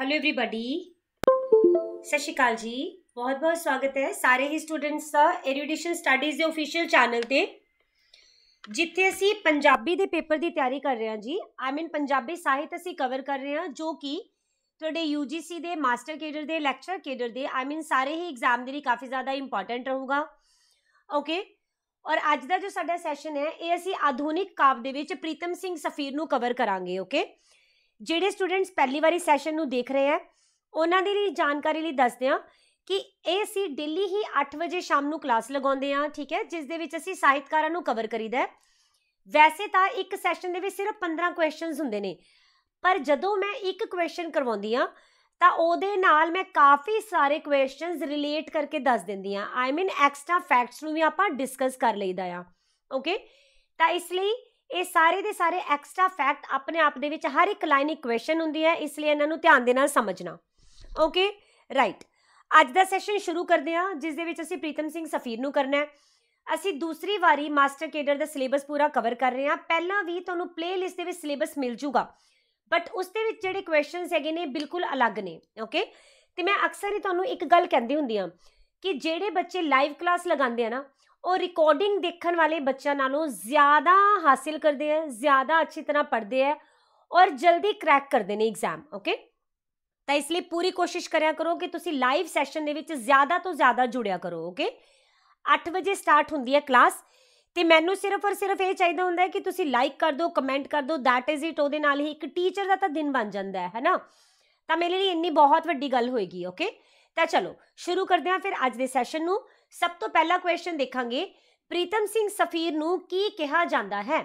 hello everyone ਸਤਿ ਸ਼੍ਰੀ ਅਕਾਲ ਜੀ ਬਹੁਤ ਬਹੁਤ ਸਵਾਗਤ ਹੈ ਸਾਰੇ ਹੀ ਸਟੂਡੈਂਟਸ ਦਾ ਐਜੂਕੇਸ਼ਨ ਸਟੱਡੀਜ਼ ਦੇ ਅਫੀਸ਼ੀਅਲ ਚੈਨਲ ਤੇ ਜਿੱਥੇ ਅਸੀਂ ਪੰਜਾਬੀ ਦੇ ਪੇਪਰ ਦੀ ਤਿਆਰੀ ਕਰ ਰਹੇ ਹਾਂ ਜੀ ਆਈ ਮੀਨ ਪੰਜਾਬੀ ਸਾਹਿਤ ਅਸੀਂ ਕਵਰ ਕਰ ਰਹੇ ਹਾਂ ਜੋ ਕਿ ਤੁਹਾਡੇ UGC ਦੇ ਮਾਸਟਰ ਕੇਡਰ ਦੇ ਲੈਕਚਰ ਕੇਡਰ ਦੇ ਆਈ ਮੀਨ ਸਾਰੇ ਹੀ ਐਗਜ਼ਾਮ ਦੇ ਲਈ ਕਾਫੀ ਜ਼ਿਆਦਾ ਇੰਪੋਰਟੈਂਟ ਰਹੂਗਾ ਓਕੇ ਔਰ ਅੱਜ ਦਾ ਜੋ ਸਾਡਾ ਸੈਸ਼ਨ ਹੈ ਇਹ ਅਸੀਂ ਆਧੁਨਿਕ ਕਾਵ ਦੇ ਵਿੱਚ ਪ੍ਰੀਤਮ ਸਿੰਘ ਸਫੀਰ ਨੂੰ ਕਵਰ ਕਰਾਂਗੇ ਓਕੇ ਜਿਹੜੇ ਸਟੂਡੈਂਟਸ ਪਹਿਲੀ ਵਾਰੀ ਸੈਸ਼ਨ ਨੂੰ ਦੇਖ ਰਹੇ ਆ ਉਹਨਾਂ ਦੇ ਲਈ ਜਾਣਕਾਰੀ ਲਈ ਦੱਸਦੇ ਆ ਕਿ ਇਹ ਸੀ ਦਿੱਲੀ ਹੀ 8 ਵਜੇ ਸ਼ਾਮ ਨੂੰ ਕਲਾਸ ਲਗਾਉਂਦੇ ਆ ਠੀਕ ਹੈ ਜਿਸ ਦੇ ਵਿੱਚ ਅਸੀਂ ਸਾਹਿਤਕਾਰਾਂ ਨੂੰ ਕਵਰ ਕਰੀਦਾ ਹੈ ਵੈਸੇ ਤਾਂ ਇੱਕ ਸੈਸ਼ਨ ਦੇ ਵਿੱਚ ਸਿਰਫ 15 ਕੁਐਸਚਨਸ ਹੁੰਦੇ ਨੇ ਪਰ ਜਦੋਂ ਮੈਂ ਇੱਕ ਕੁਐਸਚਨ ਕਰਵਾਉਂਦੀ ਆ ਤਾਂ ਉਹਦੇ ਨਾਲ ਮੈਂ ਕਾਫੀ ਸਾਰੇ ਕੁਐਸਚਨਸ ਰਿਲੇਟ ਕਰਕੇ ਦੱਸ ਦਿੰਦੀ ਆ ਆਈ ਮੀਨ ਐਕਸਟਰਾ ਫੈਕਟਸ ਨੂੰ ਵੀ ਆਪਾਂ ਡਿਸਕਸ ਕਰ ਲਈਦਾ ਆ ਓਕੇ ਤਾਂ ਇਸ ਲਈ ਇਹ ਸਾਰੇ ਦੇ ਸਾਰੇ ਐਕਸਟਰਾ ਫੈਕਟ ਆਪਣੇ ਆਪ ਦੇ ਵਿੱਚ ਹਰ ਇੱਕ ਲਾਈਨ ਇਕੁਏਸ਼ਨ ਹੁੰਦੀ ਹੈ ਇਸ ਲਈ ਇਹਨਾਂ ਨੂੰ ਧਿਆਨ ਦੇ ਨਾਲ ਸਮਝਣਾ ਓਕੇ ਰਾਈਟ ਅੱਜ ਦਾ ਸੈਸ਼ਨ ਸ਼ੁਰੂ ਕਰਦੇ ਹਾਂ ਜਿਸ ਦੇ ਵਿੱਚ ਅਸੀਂ ਪ੍ਰੀਤਮ ਸਿੰਘ ਸਫੀਰ ਨੂੰ ਕਰਨਾ ਹੈ ਅਸੀਂ ਦੂਸਰੀ ਵਾਰੀ ਮਾਸਟਰ ਕੇਡਰ ਦਾ ਸਿਲੇਬਸ ਪੂਰਾ ਕਵਰ ਕਰ ਰਹੇ ਹਾਂ ਪਹਿਲਾਂ ਵੀ ਤੁਹਾਨੂੰ ਪਲੇਲਿਸਟ ਦੇ ਵਿੱਚ ਸਿਲੇਬਸ ਮਿਲ ਜੂਗਾ ਬਟ ਉਸ ਦੇ ਵਿੱਚ ਜਿਹੜੇ ਕੁਐਸਚਨਸ ਹੈਗੇ ਨੇ ਬਿਲਕੁਲ ਅਲੱਗ ਨੇ ਓਕੇ ਤੇ ਮੈਂ ਅਕਸਰ ਹੀ ਤੁਹਾਨੂੰ ਇੱਕ ਗੱਲ ਕਹਿੰਦੀ ਹੁੰਦੀ ਆ ਕਿ ਜਿਹੜੇ ਬੱਚੇ ਲਾਈਵ ਕਲਾਸ ਲਗਾਉਂਦੇ ਆ ਨਾ ਉਹ ਰਿਕਾਰਡਿੰਗ ਦੇਖਣ ਵਾਲੇ ਬੱਚਿਆਂ ਨਾਲੋਂ ਜ਼ਿਆਦਾ ਹਾਸਿਲ ਕਰਦੇ ਆ ਜ਼ਿਆਦਾ ਅੱਛੀ ਤਰ੍ਹਾਂ ਪੜ੍ਹਦੇ ਆ ਔਰ ਜਲਦੀ ਕ੍ਰੈਕ ਕਰਦੇ ਨੇ ਐਗਜ਼ਾਮ ਓਕੇ ਤਾਂ ਇਸ ਲਈ ਪੂਰੀ ਕੋਸ਼ਿਸ਼ ਕਰਿਆ ਕਰੋ ਕਿ ਤੁਸੀਂ ਲਾਈਵ ਸੈਸ਼ਨ ਦੇ ਵਿੱਚ ਜ਼ਿਆਦਾ ਤੋਂ ਜ਼ਿਆਦਾ ਜੁੜਿਆ ਕਰੋ ਓਕੇ 8 ਵਜੇ ਸਟਾਰਟ ਹੁੰਦੀ ਹੈ ਕਲਾਸ ਤੇ ਮੈਨੂੰ ਸਿਰਫ ਔਰ ਸਿਰਫ ਇਹ ਚਾਹੀਦਾ ਹੁੰਦਾ ਹੈ ਕਿ ਤੁਸੀਂ ਲਾਈਕ ਕਰ ਦਿਓ ਕਮੈਂਟ ਕਰ ਦਿਓ ਥੈਟ ਇਜ਼ ਇਟ ਉਹਦੇ ਨਾਲ ਹੀ ਇੱਕ ਟੀਚਰ ਦਾ ਤਾਂ ਦਿਨ ਬਣ ਜਾਂਦਾ ਹੈ ਹੈਨਾ ਤਾਂ ਮੇਰੇ ਲਈ ਇੰਨੀ ਬਹੁਤ ਵੱਡੀ ਗੱਲ ਹੋਏਗੀ ਓਕੇ ਤਾਂ ਚਲੋ ਸ਼ੁਰੂ ਕਰਦੇ ਹਾਂ ਫਿਰ ਅੱਜ ਦੇ ਸੈਸ਼ਨ ਨੂੰ ਸਭ ਤੋਂ ਪਹਿਲਾ ਕੁਐਸਚਨ ਦੇਖਾਂਗੇ ਪ੍ਰੀਤਮ ਸਿੰਘ ਸਫੀਰ ਨੂੰ ਕੀ ਕਿਹਾ ਜਾਂਦਾ ਹੈ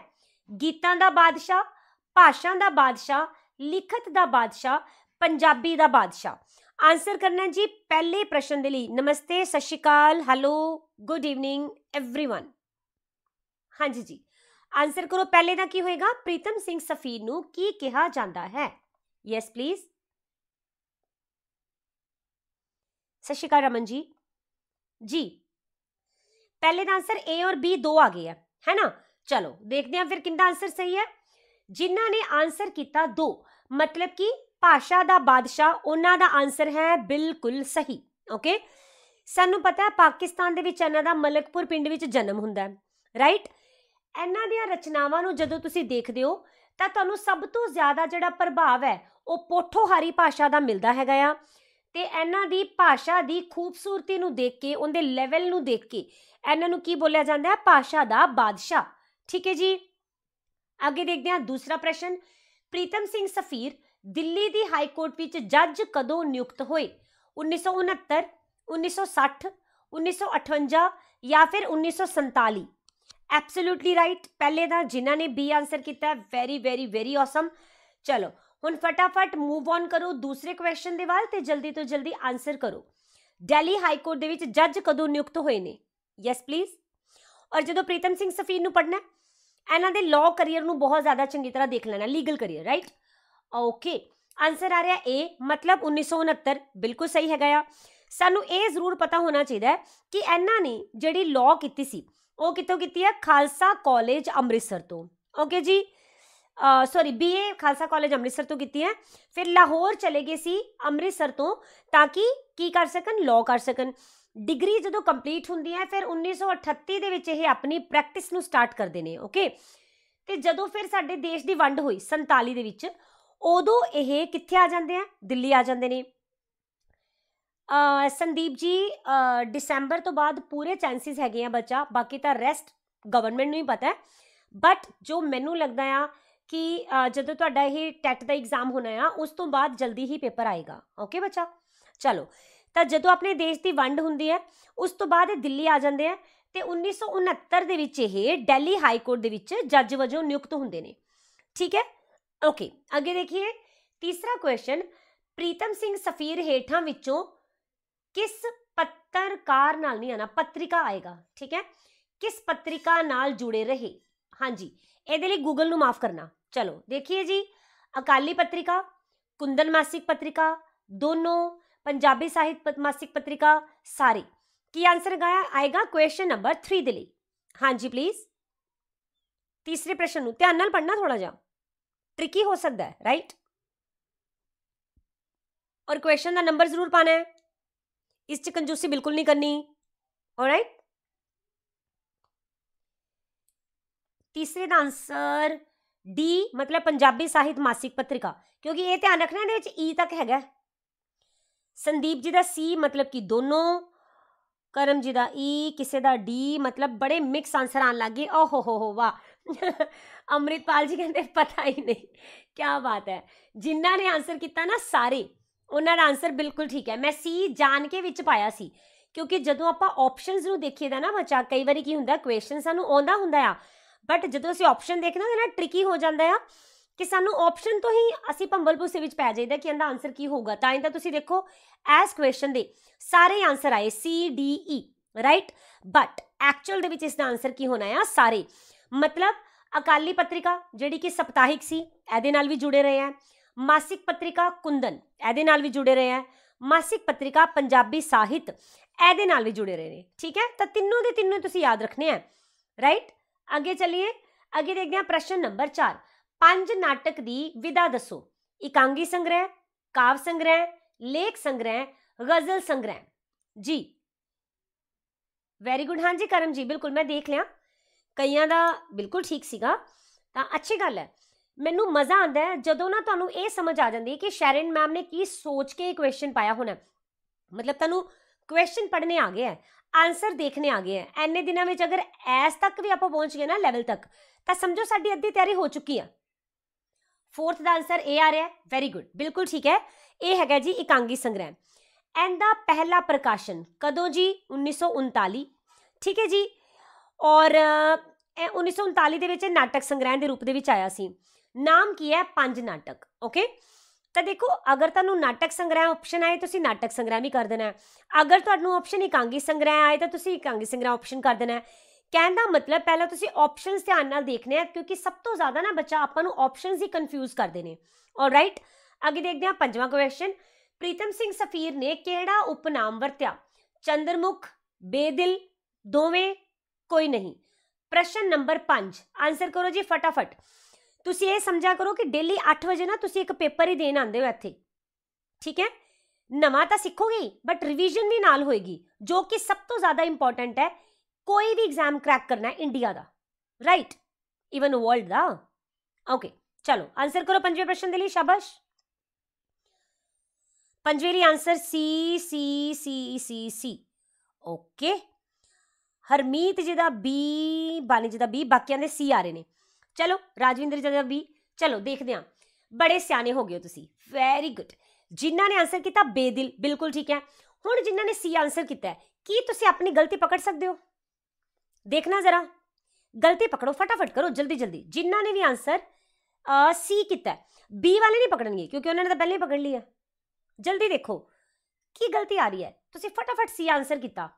ਗੀਤਾਂ ਦਾ ਬਾਦਸ਼ਾਹ ਭਾਸ਼ਾ ਦਾ ਬਾਦਸ਼ਾਹ ਲਿਖਤ ਦਾ ਬਾਦਸ਼ਾਹ ਪੰਜਾਬੀ ਦਾ ਬਾਦਸ਼ਾਹ ਆਨਸਰ ਕਰਨਾ ਜੀ ਪਹਿਲੇ ਪ੍ਰਸ਼ਨ ਦੇ ਲਈ ਨਮਸਤੇ ਸਤਿ ਸ਼੍ਰੀ ਅਕਾਲ ਹੈਲੋ ਗੁੱਡ ਈਵਨਿੰਗ एवरीवन ਹਾਂਜੀ ਜੀ ਆਨਸਰ ਕਰੋ ਪਹਿਲੇ ਦਾ ਕੀ ਹੋਏਗਾ ਪ੍ਰੀਤਮ ਸਿੰਘ ਸਫੀਰ ਨੂੰ ਕੀ ਕਿਹਾ ਜਾਂਦਾ ਹੈ ਯੈਸ ਪਲੀਜ਼ ਸਤਿ ਸ਼੍ਰੀ ਅਕਾਲ ਰਮਨ ਜੀ ਜੀ ਪਹਿਲੇ ਦਾ ਆਨਸਰ A ਔਰ B ਦੋ ਆ ਗਏ ਆ ਹੈਨਾ ਚਲੋ ਦੇਖਦੇ ਹਾਂ ਫਿਰ ਕਿੰਦਾ ਆਨਸਰ ਸਹੀ ਹੈ ਜਿਨ੍ਹਾਂ ਨੇ ਆਨਸਰ ਕੀਤਾ ਦੋ ਮਤਲਬ ਕਿ ਭਾਸ਼ਾ ਦਾ ਬਾਦਸ਼ਾਹ ਉਹਨਾਂ ਦਾ ਆਨਸਰ ਹੈ ਬਿਲਕੁਲ ਸਹੀ ਓਕੇ ਸਾਨੂੰ ਪਤਾ ਹੈ ਪਾਕਿਸਤਾਨ ਦੇ ਵਿੱਚ ਇਹਨਾਂ ਦਾ ਮਲਕਪੁਰ ਪਿੰਡ ਵਿੱਚ ਜਨਮ ਹੁੰਦਾ ਹੈ ਰਾਈਟ ਇਹਨਾਂ ਦੀਆਂ ਰਚਨਾਵਾਂ ਨੂੰ ਜਦੋਂ ਤੁਸੀਂ ਦੇਖਦੇ ਹੋ ਤਾਂ ਤੁਹਾਨੂੰ ਸਭ ਤੋਂ ਜ਼ਿਆਦਾ ਜਿਹੜਾ ਪ੍ਰਭਾਵ ਹੈ ਉਹ ਪੋਠੋਹਾਰੀ ਭਾਸ਼ਾ ਦਾ ਮਿਲਦਾ ਹੈਗਾ ਆ ਤੇ ਇਹਨਾਂ ਦੀ ਭਾਸ਼ਾ ਦੀ ਖੂਬਸੂਰਤੀ ਨੂੰ ਦੇਖ ਕੇ ਉਹਦੇ ਲੈਵਲ ਨੂੰ ਦੇਖ ਕੇ ਇਹਨਾਂ ਨੂੰ ਕੀ ਬੋਲਿਆ ਜਾਂਦਾ ਹੈ ਪਾਸ਼ਾ ਦਾ ਬਾਦਸ਼ਾਹ ਠੀਕ ਹੈ ਜੀ ਅੱਗੇ ਦੇਖਦੇ ਹਾਂ ਦੂਸਰਾ ਪ੍ਰਸ਼ਨ ਪ੍ਰੀਤਮ ਸਿੰਘ ਸਫੀਰ ਦਿੱਲੀ ਦੀ ਹਾਈ ਕੋਰਟ ਵਿੱਚ ਜੱਜ ਕਦੋਂ ਨਿਯੁਕਤ ਹੋਏ 1969 1960 1958 ਜਾਂ ਫਿਰ 1947 ਐਬਸੋਲੂਟਲੀ ਰਾਈਟ ਪਹਿਲੇ ਦਾ ਜਿਨ੍ਹਾਂ ਨੇ ਬੀ ਆਨਸਰ ਕੀਤਾ ਵੈਰੀ ਵੈਰੀ ਵੈਰੀ ਆਸਮ ਚਲੋ ਹੁਣ ਫਟਾਫਟ ਮੂਵ ਔਨ ਕਰੋ ਦੂਸਰੇ ਕੁਐਸਚਨ ਦੇ ਵੱਲ ਤੇ ਜਲਦੀ ਤੋਂ ਜਲਦੀ ਆਨਸਰ ਕਰੋ ਦਿੱਲੀ ਹਾਈ ਕੋਰਟ ਦੇ ਵਿੱਚ ਜੱਜ ਕਦੋਂ ਨਿਯੁਕਤ ਹੋਏ ਨੇ ਯੈਸ ਪਲੀਜ਼ ਔਰ ਜਦੋਂ ਪ੍ਰੀਤਮ ਸਿੰਘ ਸਫੀਰ ਨੂੰ ਪੜਨਾ ਹੈ ਇਹਨਾਂ ਦੇ ਲਾਅ ਕੈਰੀਅਰ ਨੂੰ ਬਹੁਤ ਜ਼ਿਆਦਾ ਚੰਗੀ ਤਰ੍ਹਾਂ ਦੇਖ ਲੈਣਾ legal career right okay answer ਆ ਰਿਹਾ ਏ ਮਤਲਬ 1969 ਬਿਲਕੁਲ ਸਹੀ ਹੈਗਾ ਆ ਸਾਨੂੰ ਇਹ ਜ਼ਰੂਰ ਪਤਾ ਹੋਣਾ ਚਾਹੀਦਾ ਕਿ ਇਹਨਾਂ ਨੇ ਜਿਹੜੀ ਲਾਅ ਕੀਤੀ ਸੀ ਉਹ ਕਿੱਥੋਂ ਕੀਤੀ ਹੈ ਖਾਲਸਾ ਕਾਲਜ ਅੰਮ੍ਰਿਤਸਰ ਤੋਂ ਓਕੇ ਜੀ sorry BA Khalsa college Amritsar ਤੋਂ ਕੀਤੀ ਹੈ ਫਿਰ ਲਾਹੌਰ ਚਲੇ ਗਏ ਸੀ ਅੰਮ੍ਰਿਤਸਰ ਤੋਂ ਤਾਂ ਕਿ ਕੀ ਕਰ ਸਕਣ ਲਾਅ ਕਰ ਸਕਣ ਡਿਗਰੀ ਜਦੋਂ ਕੰਪਲੀਟ ਹੁੰਦੀ ਹੈ ਫਿਰ 1938 ਦੇ ਵਿੱਚ ਇਹ ਆਪਣੀ ਪ੍ਰੈਕਟਿਸ ਨੂੰ ਸਟਾਰਟ ਕਰਦੇ ਨੇ ਓਕੇ ਤੇ ਜਦੋਂ ਫਿਰ ਸਾਡੇ ਦੇਸ਼ ਦੀ ਵੰਡ ਹੋਈ 47 ਦੇ ਵਿੱਚ ਉਦੋਂ ਇਹ ਕਿੱਥੇ ਆ ਜਾਂਦੇ ਆ ਦਿੱਲੀ ਆ ਜਾਂਦੇ ਨੇ ਅ ਸੰਦੀਪ ਜੀ ਡਿਸੰਬਰ ਤੋਂ ਬਾਅਦ ਪੂਰੇ ਚਾਂਸਸ ਹੈਗੇ ਆ ਬੱਚਾ ਬਾਕੀ ਤਾਂ ਰੈਸਟ ਗਵਰਨਮੈਂਟ ਨੂੰ ਹੀ ਪਤਾ ਹੈ ਬਟ ਜੋ ਮੈਨੂੰ ਲੱਗਦਾ ਆ ਕਿ ਜਦੋਂ ਤੁਹਾਡਾ ਇਹ ਟੈਟ ਦਾ ਐਗਜ਼ਾਮ ਹੋਣਾ ਆ ਉਸ ਤੋਂ ਬਾਅਦ ਜਲਦੀ ਹੀ ਪੇਪਰ ਆਏਗਾ ਓਕੇ ਬੱਚਾ ਚਲੋ ਤਾਂ ਜਦੋਂ ਆਪਣੇ ਦੇਸ਼ ਦੀ ਵੰਡ ਹੁੰਦੀ ਹੈ ਉਸ ਤੋਂ ਬਾਅਦ ਇਹ ਦਿੱਲੀ ਆ ਜਾਂਦੇ ਆ ਤੇ 1969 ਦੇ ਵਿੱਚ ਇਹ ਦਿੱਲੀ ਹਾਈ ਕੋਰਟ ਦੇ ਵਿੱਚ ਜੱਜ ਵਜੋਂ ਨਿਯੁਕਤ ਹੁੰਦੇ ਨੇ ਠੀਕ ਹੈ ਓਕੇ ਅੱਗੇ ਦੇਖੀਏ ਤੀਸਰਾ ਕੁਐਸਚਨ ਪ੍ਰੀਤਮ ਸਿੰਘ ਸਫੀਰ ਹੇਠਾਂ ਵਿੱਚੋਂ ਕਿਸ ਪੱਤਰਕਾਰ ਨਾਲ ਨਹੀਂ ਆਣਾ ਪੱਤਰਿਕਾ ਆਏਗਾ ਠੀਕ ਹੈ ਕਿਸ ਪੱਤਰਿਕਾ ਨਾਲ ਜੁੜੇ ਰਹੇ ਹਾਂਜੀ ਇਹਦੇ ਲਈ ਗੂਗਲ ਨੂੰ ਮਾਫ ਕਰਨਾ ਚਲੋ ਦੇਖੀਏ ਜੀ ਅਕਾਲੀ ਪੱਤਰਿਕਾ ਕੁੰਦਨ ਮਾਸਿਕ ਪੱਤਰਿਕਾ ਦੋਨੋਂ ਪੰਜਾਬੀ ਸਾਹਿਤ ਮਾਸਿਕ ਪੱਤਰਿਕਾ ਸਾਰੀ ਕੀ ਆਨਸਰ ਗਾਇਆ ਆਏਗਾ ਕੁਐਸਚਨ ਨੰਬਰ 3 ਦੇ ਲਈ ਹਾਂਜੀ ਪਲੀਜ਼ ਤੀਸਰੇ ਪ੍ਰਸ਼ਨ ਨੂੰ ਧਿਆਨ ਨਾਲ ਪੜਨਾ ਥੋੜਾ ਜਿਹਾ ਟ੍ਰਿਕੀ ਹੋ ਸਕਦਾ ਹੈ ਰਾਈਟ ਔਰ ਕੁਐਸਚਨ ਦਾ ਨੰਬਰ ਜ਼ਰੂਰ ਪਾਣਾ ਹੈ ਇਸ ਚ ਕੰਜੂਸੀ ਬਿਲਕੁਲ ਨਹੀਂ ਕਰਨੀ ਆਲਰਾਈਟ ਤੀਸਰੇ ਦਾ ਆਨਸਰ ਡੀ ਮਤਲਬ ਪੰਜਾਬੀ ਸਾਹਿਤ ਮਾਸਿਕ ਪੱਤਰਿਕਾ ਕਿਉਂਕਿ ਇਹ ਧਿਆਨ ਰੱਖਣਾ ਦੇ ਵਿੱਚ ਈ e ਤੱਕ ਹੈਗਾ ਸੰਦੀਪ ਜੀ ਦਾ ਸੀ ਮਤਲਬ ਕਿ ਦੋਨੋਂ ਕਰਮ ਜੀ ਦਾ ਈ ਕਿਸੇ ਦਾ ਡੀ ਮਤਲਬ ਬੜੇ ਮਿਕਸ ਆਨਸਰ ਆਣ ਲੱਗੇ ਓ ਹੋ ਹੋ ਹੋ ਵਾ ਅਮਰਿਤਪਾਲ ਜੀ ਕਹਿੰਦੇ ਪਤਾ ਹੀ ਨਹੀਂ ਕੀ ਬਾਤ ਹੈ ਜਿਨ੍ਹਾਂ ਨੇ ਆਨਸਰ ਕੀਤਾ ਨਾ ਸਾਰੇ ਉਹਨਾਂ ਦਾ ਆਨਸਰ ਬਿਲਕੁਲ ਠੀਕ ਹੈ ਮੈਂ ਸੀ ਜਾਣ ਕੇ ਵਿੱਚ ਪਾਇਆ ਸੀ ਕਿਉਂਕਿ ਜਦੋਂ ਆਪਾਂ ਆਪਸ਼ਨਸ ਨੂੰ ਦੇਖੀਦਾ ਨਾ ਬੱਚਾ ਕਈ ਵਾਰੀ ਕੀ ਹੁੰਦਾ ਕੁਐਸਚਨ ਸਾਨੂੰ ਆਉਂਦਾ ਹੁੰਦਾ ਆ ਬਟ ਜਦੋਂ ਅਸੀਂ ਆਪਸ਼ਨ ਦੇਖਦੇ ਹਾਂ ਨਾ ਟ੍ਰਿਕੀ ਹੋ ਜਾਂਦਾ ਆ ਕਿ ਸਾਨੂੰ ਆਪਸ਼ਨ ਤੋਂ ਹੀ ਅਸੀਂ ਭੰਬਲਭੂਸੇ ਵਿੱਚ ਪੈ ਜਾਈਦਾ ਕਿ ਇਹਦਾ ਆਨਸਰ ਕੀ ਹੋਊਗਾ ਤਾਂ ਇਹਦਾ ਤੁਸੀਂ ਦੇਖੋ ਐਸ ਕੁਐਸਚਨ ਦੇ ਸਾਰੇ ਆਨਸਰ ਆਏ ਸੀ ਡੀ ਈ ਰਾਈਟ ਬਟ ਐਕਚੁਅਲ ਦੇ ਵਿੱਚ ਇਸ ਦਾ ਆਨਸਰ ਕੀ ਹੋਣਾ ਆ ਸਾਰੇ ਮਤਲਬ ਅਕਾਲੀ ਪੱਤਰਿਕਾ ਜਿਹੜੀ ਕਿ ਸਪਤਾਹਿਕ ਸੀ ਇਹਦੇ ਨਾਲ ਵੀ ਜੁੜੇ ਰਹੇ ਆ ਮਾਸਿਕ ਪੱਤਰਿਕਾ ਕੁੰਦਨ ਇਹਦੇ ਨਾਲ ਵੀ ਜੁੜੇ ਰਹੇ ਆ ਮਾਸਿਕ ਪੱਤਰਿਕਾ ਪੰਜਾਬੀ ਸਾਹਿਤ ਇਹਦੇ ਨਾਲ ਵੀ ਜੁੜੇ ਰਹੇ ਨੇ ਠੀਕ ਹੈ ਤਾਂ ਤਿੰਨੋਂ ਦੇ ਤਿੰਨੋਂ ਤੁਸੀਂ ਯਾਦ ਰੱਖਣੇ ਆ ਰਾਈਟ ਅੱਗੇ ਚੱਲੀਏ ਅੱਗੇ ਦੇਖਦੇ ਆ ਪ੍ਰਸ਼ਨ ਨੰਬਰ 4 ਪੰਜ ਨਾਟਕ ਦੀ ਵਿਦਾ ਦੱਸੋ ਇਕਾਂਗੀ ਸੰਗ੍ਰਹਿ ਕਾਵ ਸੰਗ੍ਰਹਿ ਲੇਖ ਸੰਗ੍ਰਹਿ ਗਜ਼ਲ ਸੰਗ੍ਰਹਿ ਜੀ ਵੈਰੀ ਗੁੱਡ ਹਾਂਜੀ ਕਰਮ ਜੀ ਬਿਲਕੁਲ ਮੈਂ ਦੇਖ ਲਿਆ ਕਈਆਂ ਦਾ ਬਿਲਕੁਲ ਠੀਕ ਸੀਗਾ ਤਾਂ ਅੱਛੀ ਗੱਲ ਹੈ ਮੈਨੂੰ ਮਜ਼ਾ ਆਉਂਦਾ ਹੈ ਜਦੋਂ ਨਾ ਤੁਹਾਨੂੰ ਇਹ ਸਮਝ ਆ ਜਾਂਦੀ ਹੈ ਕਿ ਸ਼ੈਰਨ ਮੈਮ ਨੇ ਕੀ ਸੋਚ ਕੇ ਇਹ ਕੁਐਸਚਨ ਪਾਇਆ ਹੋਣਾ ਮਤਲਬ ਤੁਹਾਨੂੰ ਕੁਐਸਚਨ ਪੜਨੇ ਆ ਗਿਆ ਹੈ ਆਨਸਰ ਦੇਖਣੇ ਆ ਗਏ ਐ ਐਨੇ ਦਿਨਾਂ ਵਿੱਚ ਅਗਰ ਐਸ ਤੱਕ ਵੀ ਆਪਾਂ ਪਹੁੰਚ ਗਏ ਨਾ ਲੈਵਲ ਤੱਕ ਤਾਂ ਸਮਝੋ ਸਾਡੀ ਅੱਧੀ ਤਿਆਰੀ ਹੋ ਚੁੱਕੀ ਆ ਫੋਰਥ ਦਾ ਆਨਸਰ ਏ ਆ ਰਿਹਾ ਹੈ ਵੈਰੀ ਗੁੱਡ ਬਿਲਕੁਲ ਠੀਕ ਹੈ ਇਹ ਹੈਗਾ ਜੀ ਇਕਾਂਗੀ ਸੰਗ੍ਰਹਿ ਇਹਦਾ ਪਹਿਲਾ ਪ੍ਰਕਾਸ਼ਨ ਕਦੋਂ ਜੀ 1939 ਠੀਕ ਹੈ ਜੀ ਔਰ 1939 ਦੇ ਵਿੱਚ ਨਾਟਕ ਸੰਗ੍ਰਹਿ ਦੇ ਰੂਪ ਦੇ ਵਿੱਚ ਆਇਆ ਸੀ ਨਾਮ ਕੀ ਹੈ ਪੰਜ ਨਾਟਕ ਓਕੇ ਤਾਂ ਦੇਖੋ ਅਗਰ ਤੁਹਾਨੂੰ ਨਾਟਕ ਸੰਗ੍ਰਹਿ ਆਪਸ਼ਨ ਆਏ ਤੁਸੀਂ ਨਾਟਕ ਸੰਗ੍ਰਹਿ ਵੀ ਕਰ ਦੇਣਾ ਹੈ ਅਗਰ ਤੁਹਾਨੂੰ ਆਪਸ਼ਨ ਇਕਾਂਗੀ ਸੰਗ੍ਰਹਿ ਆਏ ਤਾਂ ਤੁਸੀਂ ਇਕਾਂਗੀ ਸੰਗ੍ਰਹਿ ਆਪਸ਼ਨ ਕਰ ਦੇਣਾ ਹੈ ਕਹਿਣ ਦਾ ਮਤਲਬ ਪਹਿਲਾਂ ਤੁਸੀਂ ਆਪਸ਼ਨਸ ਧਿਆਨ ਨਾਲ ਦੇਖਨੇ ਆ ਕਿਉਂਕਿ ਸਭ ਤੋਂ ਜ਼ਿਆਦਾ ਨਾ ਬੱਚਾ ਆਪਾਂ ਨੂੰ ਆਪਸ਼ਨਸ ਹੀ ਕਨਫਿਊਜ਼ ਕਰਦੇ ਨੇ ਆਲਰਾਈਟ ਅੱਗੇ ਦੇਖਦੇ ਹਾਂ ਪੰਜਵਾਂ ਕੁਐਸਚਨ ਪ੍ਰੀਤਮ ਸਿੰਘ ਸਫੀਰ ਨੇ ਕਿਹੜਾ ਉਪਨਾਮ ਵਰਤਿਆ ਚੰਦਰਮੁਖ ਬੇਦਿਲ ਦੋਵੇਂ ਕੋਈ ਨਹੀਂ ਪ੍ਰਸ਼ਨ ਨੰਬਰ 5 ਆਨਸਰ ਕਰੋ ਜੀ ਫਟਾਫਟ ਤੁਸੀਂ ਇਹ ਸਮਝਿਆ ਕਰੋ ਕਿ ਡੇਲੀ 8 ਵਜੇ ਨਾ ਤੁਸੀਂ ਇੱਕ ਪੇਪਰ ਹੀ ਦੇਣ ਆਉਂਦੇ ਹੋ ਇੱਥੇ ਠੀਕ ਹੈ ਨਵਾਂ ਤਾਂ ਸਿੱਖੋਗੇ ਬਟ ਰਿਵੀਜ਼ਨ ਵੀ ਨਾਲ ਹੋਏਗੀ ਜੋ ਕਿ ਸਭ ਤੋਂ ਜ਼ਿਆਦਾ ਇੰਪੋਰਟੈਂਟ ਹੈ ਕੋਈ ਵੀ ਐਗਜ਼ਾਮ ਕ੍ਰੈਕ ਕਰਨਾ ਹੈ ਇੰਡੀਆ ਦਾ ਰਾਈਟ ਇਵਨ ਵਰਲਡ ਦਾ ਓਕੇ ਚਲੋ ਆਨਸਰ ਕਰੋ ਪੰਜਵੇਂ ਪ੍ਰਸ਼ਨ ਦੇ ਲਈ ਸ਼ਾਬਾਸ਼ ਪੰਜਵੇਂ ਲਈ answer C C C C C okay Harmeet ji ਦਾ ਬੀ ਬਾਲੀ ਜੀ ਦਾ ਬੀ ਬਾਕੀਆਂ ਦੇ ਸੀ ਆ ਰਹੇ ਨੇ ਚਲੋ ਰਾਜਵਿੰਦਰ ਜੀ ਦਾ ਬੀ ਚਲੋ ਦੇਖਦੇ ਹਾਂ ਬੜੇ ਸਿਆਣੇ ਹੋ ਗਏ ਹੋ ਤੁਸੀਂ ਵੈਰੀ ਗੁੱਡ ਜਿਨ੍ਹਾਂ ਨੇ ਆਨਸਰ ਕੀਤਾ ਬੇਦਿਲ ਬਿਲਕੁਲ ਠੀਕ ਹੈ ਹੁਣ ਜਿਨ੍ਹਾਂ ਨੇ ਸੀ ਆਨਸਰ ਕੀਤਾ ਕੀ ਤੁਸੀਂ ਆਪਣੀ ਗਲਤੀ ਪਕੜ ਸਕਦੇ ਹੋ देखना जरा गलती पकड़ो फटाफट करो जल्दी जल्दी जिन्ना ने भी आंसर सी किता बी वाले नहीं पकड़ेंगे क्योंकि उन्होंने तो पहले ही पकड़ लिया जल्दी देखो की गलती आ रही है तुम फटाफट सी आंसर किया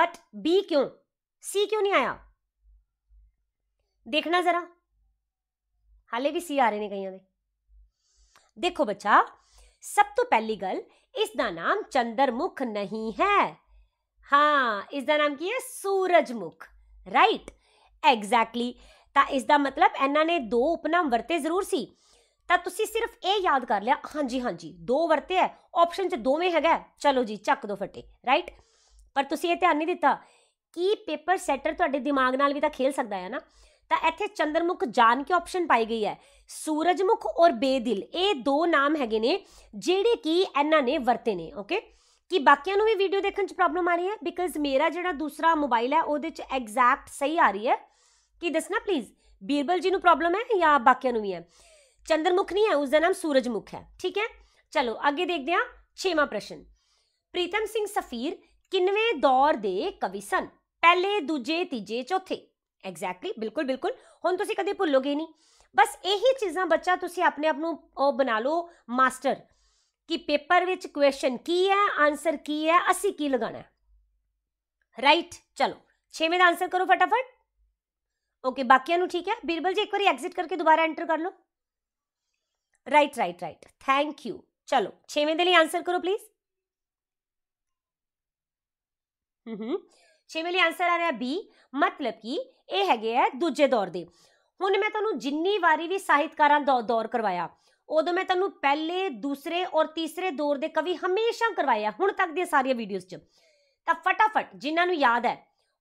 बट बी क्यों सी क्यों नहीं आया देखना जरा हाले भी सी आ रहे हैं कई देखो बच्चा सब तो पहली गल इस ਇਸ नाम चंद्रमुख नहीं है हाँ ਹਾਂ ਇਸ ਦਾ ਨਾਮ ਕੀ ਰਾਈਟ ਐਗਜ਼ੈਕਟਲੀ ਤਾਂ ਇਸ ਦਾ ਮਤਲਬ ਇਹਨਾਂ ਨੇ ਦੋ ਉਪਨਾਮ ਵਰਤੇ ਜ਼ਰੂਰ ਸੀ ਤਾਂ ਤੁਸੀਂ ਸਿਰਫ ਇਹ ਯਾਦ ਕਰ ਲਿਆ ਹਾਂਜੀ ਹਾਂਜੀ ਦੋ ਵਰਤੇ ਹੈ ਆਪਸ਼ਨ 'ਚ ਦੋਵੇਂ ਹੈਗਾ ਚਲੋ ਜੀ ਚੱਕ ਦੋ ਫੱਟੇ ਰਾਈਟ ਪਰ ਤੁਸੀਂ ਇਹ ਧਿਆਨ ਨਹੀਂ ਦਿੱਤਾ ਕਿ ਪੇਪਰ ਸੈਟਰ ਤੁਹਾਡੇ ਦਿਮਾਗ ਨਾਲ ਵੀ ਤਾਂ ਖੇਲ ਸਕਦਾ ਹੈ ਨਾ ਤਾਂ ਇੱਥੇ ਚੰਦਰਮੁਖ ਜਾਨ ਕੇ ਆਪਸ਼ਨ ਪਾਈ ਗਈ ਹੈ ਸੂਰਜਮੁਖ ਔਰ ਬੇਦਿਲ ਇਹ ਦੋ ਨਾਮ ਹੈਗੇ ਨੇ ਜਿਹੜੇ ਕਿ ਇਹਨਾਂ ਨੇ ਵਰਤੇ ਨੇ ਓਕੇ ਕਿ ਬਾਕੀਆਂ ਨੂੰ ਵੀ ਵੀਡੀਓ ਦੇਖਣ 'ਚ ਪ੍ਰੋਬਲਮ ਆ ਰਹੀ ਹੈ ਬਿਕਾਜ਼ ਮੇਰਾ ਜਿਹੜਾ ਦੂਸਰਾ ਮੋਬਾਈਲ ਹੈ ਉਹਦੇ 'ਚ ਐਗਜ਼ੈਕਟ ਸਹੀ ਆ ਰਹੀ ਹੈ ਕਿ ਦੱਸਣਾ ਪਲੀਜ਼ ਬੀਰਬਲ ਜੀ ਨੂੰ ਪ੍ਰੋਬਲਮ ਹੈ ਜਾਂ ਬਾਕੀਆਂ ਨੂੰ ਵੀ ਹੈ ਚੰਦਰਮੁਖ ਨਹੀਂ ਹੈ ਉਸ ਦਾ ਨਾਮ ਸੂਰਜਮੁਖ ਹੈ ਠੀਕ ਹੈ ਚਲੋ ਅੱਗੇ ਦੇਖਦੇ ਹਾਂ ਛੇਵਾਂ ਪ੍ਰਸ਼ਨ ਪ੍ਰੀਤਮ ਸਿੰਘ ਸਫੀਰ ਕਿੰਨਵੇਂ ਦੌਰ ਦੇ ਕਵੀ ਸਨ ਪਹਿਲੇ ਦੂਜੇ ਤੀਜੇ ਚੌਥੇ ਐਗਜ਼ੈਕਟਲੀ ਬਿਲਕੁਲ ਬਿਲਕੁਲ ਹੁਣ ਤੁਸੀਂ ਕਦੇ ਭੁੱਲੋਗੇ ਨਹੀਂ ਬਸ ਇਹੀ ਚੀਜ਼ਾਂ ਬੱਚਾ ਤੁਸੀਂ ਆਪਣੇ ਆਪ ਨੂੰ ਉਹ ਬਣਾ ਲਓ ਮਾਸਟਰ ਕਿ ਪੇਪਰ ਵਿੱਚ ਕੁਐਸਚਨ ਕੀ ਹੈ ਆਨਸਰ ਕੀ ਹੈ ਅਸੀਂ ਕੀ ਲਗਾਣਾ ਰਾਈਟ ਚਲੋ 6ਵੇਂ ਦਾ ਆਨਸਰ ਕਰੋ ਫਟਾਫਟ ਓਕੇ ਬਾਕੀਆਂ ਨੂੰ ਠੀਕ ਹੈ ਬੀਰਬਲ ਜੀ ਇੱਕ ਵਾਰੀ ਐਗਜ਼ਿਟ ਕਰਕੇ ਦੁਬਾਰਾ ਐਂਟਰ ਕਰ ਲਓ right right right thank you ਚਲੋ 6ਵੇਂ ਦੇ ਲਈ ਆਨਸਰ ਕਰੋ ਪਲੀਜ਼ ਹਮਮ ਛੇਵੇਂ 6ਵੇਂ ਲਈ ਆਨਸਰ ਆ ਰਿਹਾ ਬੀ ਮਤਲਬ ਕਿ ਇਹ ਹੈਗੇ ਆ ਦੂਜੇ ਦੌਰ ਦੇ ਹੁਣ ਮੈਂ ਤੁਹਾਨੂੰ ਜਿੰਨੀ ਵਾਰੀ ਵੀ ਸਾਹਿਤਕਾਰਾਂ ਦਾ ਦੌਰ ਕਰਵਾਇਆ ਉਦੋਂ ਮੈਂ ਤੁਹਾਨੂੰ ਪਹਿਲੇ ਦੂਸਰੇ ਔਰ ਤੀਸਰੇ ਦੌਰ ਦੇ ਕਵੀ ਹਮੇਸ਼ਾ ਕਰਵਾਇਆ ਹੁਣ ਤੱਕ ਦੀਆਂ ਸਾਰੀਆਂ ਵੀਡੀਓਜ਼ 'ਚ ਤਾਂ ਫਟਾਫਟ ਜਿਨ੍ਹਾਂ ਨੂੰ ਯਾਦ ਹੈ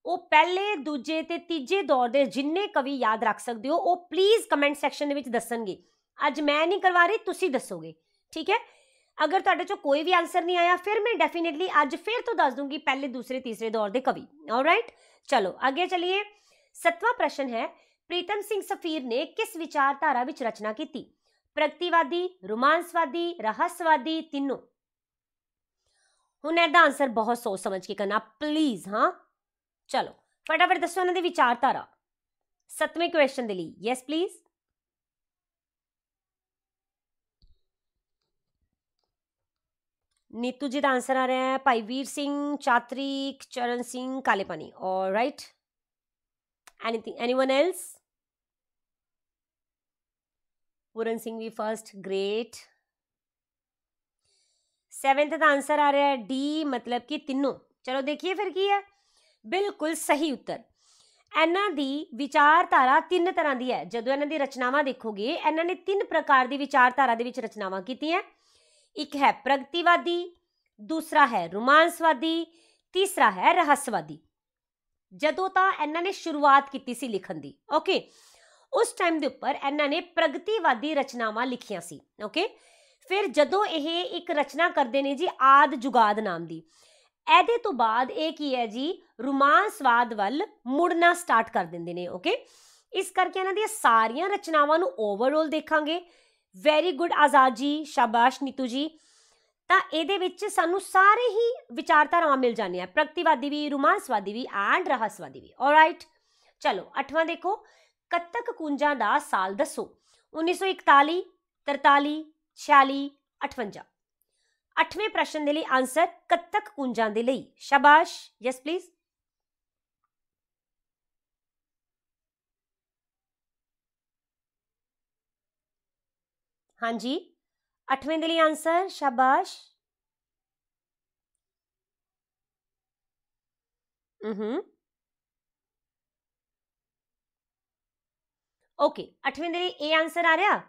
ਉਹ ਪਹਿਲੇ ਦੂਜੇ ਤੇ ਤੀਜੇ ਦੌਰ ਦੇ ਜਿੰਨੇ ਕਵੀ ਯਾਦ ਰੱਖ ਸਕਦੇ ਹੋ ਉਹ ਪਲੀਜ਼ ਕਮੈਂਟ ਸੈਕਸ਼ਨ ਦੇ ਵਿੱਚ ਦੱਸਣਗੇ ਅੱਜ ਮੈਂ ਨਹੀਂ ਕਰਵਾ ਰਹੀ ਤੁਸੀਂ ਦੱਸੋਗੇ ਠੀਕ ਹੈ ਅਗਰ ਤੁਹਾਡੇ ਚੋਂ ਕੋਈ ਵੀ ਆਨਸਰ ਨਹੀਂ ਆਇਆ ਫਿਰ ਮੈਂ ਡੈਫੀਨਿਟਲੀ ਅੱਜ ਫਿਰ ਤੋਂ ਦੱਸ ਦੂੰਗੀ ਪਹਿਲੇ ਦੂਸਰੇ ਤੀਸਰੇ ਦੌਰ ਦੇ ਕਵੀ ਆਲਰਾਈਟ ਚਲੋ ਅੱਗੇ ਚਲਿਏ ਸਤਵਾਂ ਪ੍ਰਸ਼ਨ ਹੈ ਪ੍ਰੀਤਮ ਸਿੰਘ ਸਫੀਰ ਨੇ ਕਿਸ ਵਿਚਾਰਧਾਰਾ ਵਿੱਚ ਰਚਨਾ ਕੀਤੀ ਪ੍ਰਗਤੀਵਾਦੀ ਰੋਮਾਂਸਵਾਦੀ ਰਹੱਸਵਾਦੀ ਤਿੰਨੋਂ ਹੁਣ ਇਹਦਾ ਆਨਸਰ ਬਹੁਤ ਸੋਚ ਸਮਝ ਕੇ ਕਰਨਾ ਪਲੀਜ਼ ਹਾਂ ਚਲੋ ਫਟਾਫਟ ਦੱਸੋ ਇਹਨਾਂ ਦੇ ਵਿਚਾਰਧਾਰਾ ਸੱਤਵੇਂ ਕੁਐਸਚਨ ਦੇ ਲਈ ਯੈਸ ਪਲੀਜ਼ ਨੀਤੂ ਜੀ ਦਾ ਆਨਸਰ ਆ ਰਿਹਾ ਹੈ ਭਾਈ ਵੀਰ ਸਿੰਘ ਚਾਤਰੀ ਚਰਨ ਸਿੰਘ ਕਾਲੇਪਾਨੀ right anything anyone else Puran Singh ਵੀ ਫਰਸਟ ਗ੍ਰੇਟ 7th ਦਾ ਆਨਸਰ ਆ ਰਿਹਾ ਹੈ ਡੀ ਮਤਲਬ ਕਿ ਤਿੰਨੋਂ ਚਲੋ ਦੇਖੀਏ ਫਿਰ ਕੀ ਹੈ ਬਿਲਕੁਲ ਸਹੀ ਉੱਤਰ ਇਹਨਾਂ ਦੀ ਵਿਚਾਰਧਾਰਾ ਤਿੰਨ ਤਰ੍ਹਾਂ ਦੀ ਹੈ ਜਦੋਂ ਇਹਨਾਂ ਦੀ ਰਚਨਾਵਾਂ ਦੇਖੋਗੇ ਇਹਨਾਂ ਨੇ ਤਿੰਨ ਪ੍ਰਕਾਰ ਦੀ ਵਿਚਾਰਧਾਰਾ ਦੇ ਵਿੱਚ ਰਚਨਾਵਾਂ ਕੀਤੀਆਂ ਇੱਕ ਹੈ ਪ੍ਰਗਤੀਵਾਦੀ ਦੂਸਰਾ ਹੈ ਰੋਮਾਂਸਵਾਦੀ ਤੀਸਰਾ ਹੈ ਰਹੱਸਵਾਦੀ ਜਦੋਂ ਤਾਂ ਇਹਨਾਂ ਨੇ ਸ਼ੁਰੂਆਤ ਕੀਤੀ ਸੀ ਲਿਖਣ ਦੀ ਓਕੇ ਉਸ ਟਾਈਮ ਦੇ ਉੱਪਰ ਇਹਨਾਂ ਨੇ ਪ੍ਰਗਤੀਵਾਦੀ ਰਚਨਾਵਾਂ ਲਿਖੀਆਂ ਸੀ ਓਕੇ ਫਿਰ ਜਦੋਂ ਇਹ ਇੱਕ ਰਚਨਾ ਕਰਦੇ ਨੇ ਜੀ ਆਦ ਜੁਗਾਦ ਨਾਮ ਦੀ ਇਹਦੇ ਤੋਂ ਬਾਅਦ ਇਹ ਕੀ ਹੈ ਜੀ ਰੋਮਾਂਸਵਾਦ ਵੱਲ ਮੁੜਨਾ ਸਟਾਰਟ ਕਰ ਦਿੰਦੇ ਨੇ ਓਕੇ ਇਸ ਕਰਕੇ ਇਹਨਾਂ ਦੀਆਂ ਸਾਰੀਆਂ ਰਚਨਾਵਾਂ ਨੂੰ ਓਵਰਆਲ ਦੇਖਾਂਗੇ ਵੈਰੀ ਗੁੱਡ ਆਜ਼ਾਦ ਜੀ ਸ਼ਾਬਾਸ਼ ਨੀਤੂ ਜੀ ਤਾਂ ਇਹਦੇ ਵਿੱਚ ਸਾਨੂੰ ਸਾਰੇ ਹੀ ਵਿਚਾਰਧਾਰਾਵਾਂ ਮਿਲ ਜਾਂਦੀਆਂ ਪ੍ਰਗਤੀਵਾਦੀ ਵੀ ਰੋਮਾਂਸਵਾਦੀ ਵੀ ਐਂਡ ਰਹੱਸਵਾਦੀ ਵੀ ਆਲਰਾਈਟ ਚਲੋ ਅੱਠਵਾਂ ਦੇਖੋ ਕੱਤਕ ਕੁੰਜਾਂ ਦਾ ਸਾਲ ਦੱਸੋ 1941 43 46 58 8ਵੇਂ ਪ੍ਰਸ਼ਨ ਦੇ ਲਈ ਆਨਸਰ ਕੱਤਕ ਕੁੰਜਾਂ ਦੇ ਲਈ ਸ਼ਾਬਾਸ਼ ਯੈਸ ਪਲੀਜ਼ ਹਾਂਜੀ 8ਵੇਂ ਦੇ ਲਈ ਆਨਸਰ ਸ਼ਾਬਾਸ਼ ਹੂੰ ਓਕੇ ਅੱਠਵੇਂ ਦੇ ਲਈ ਇਹ ਆਨਸਰ ਆ ਰਿਹਾ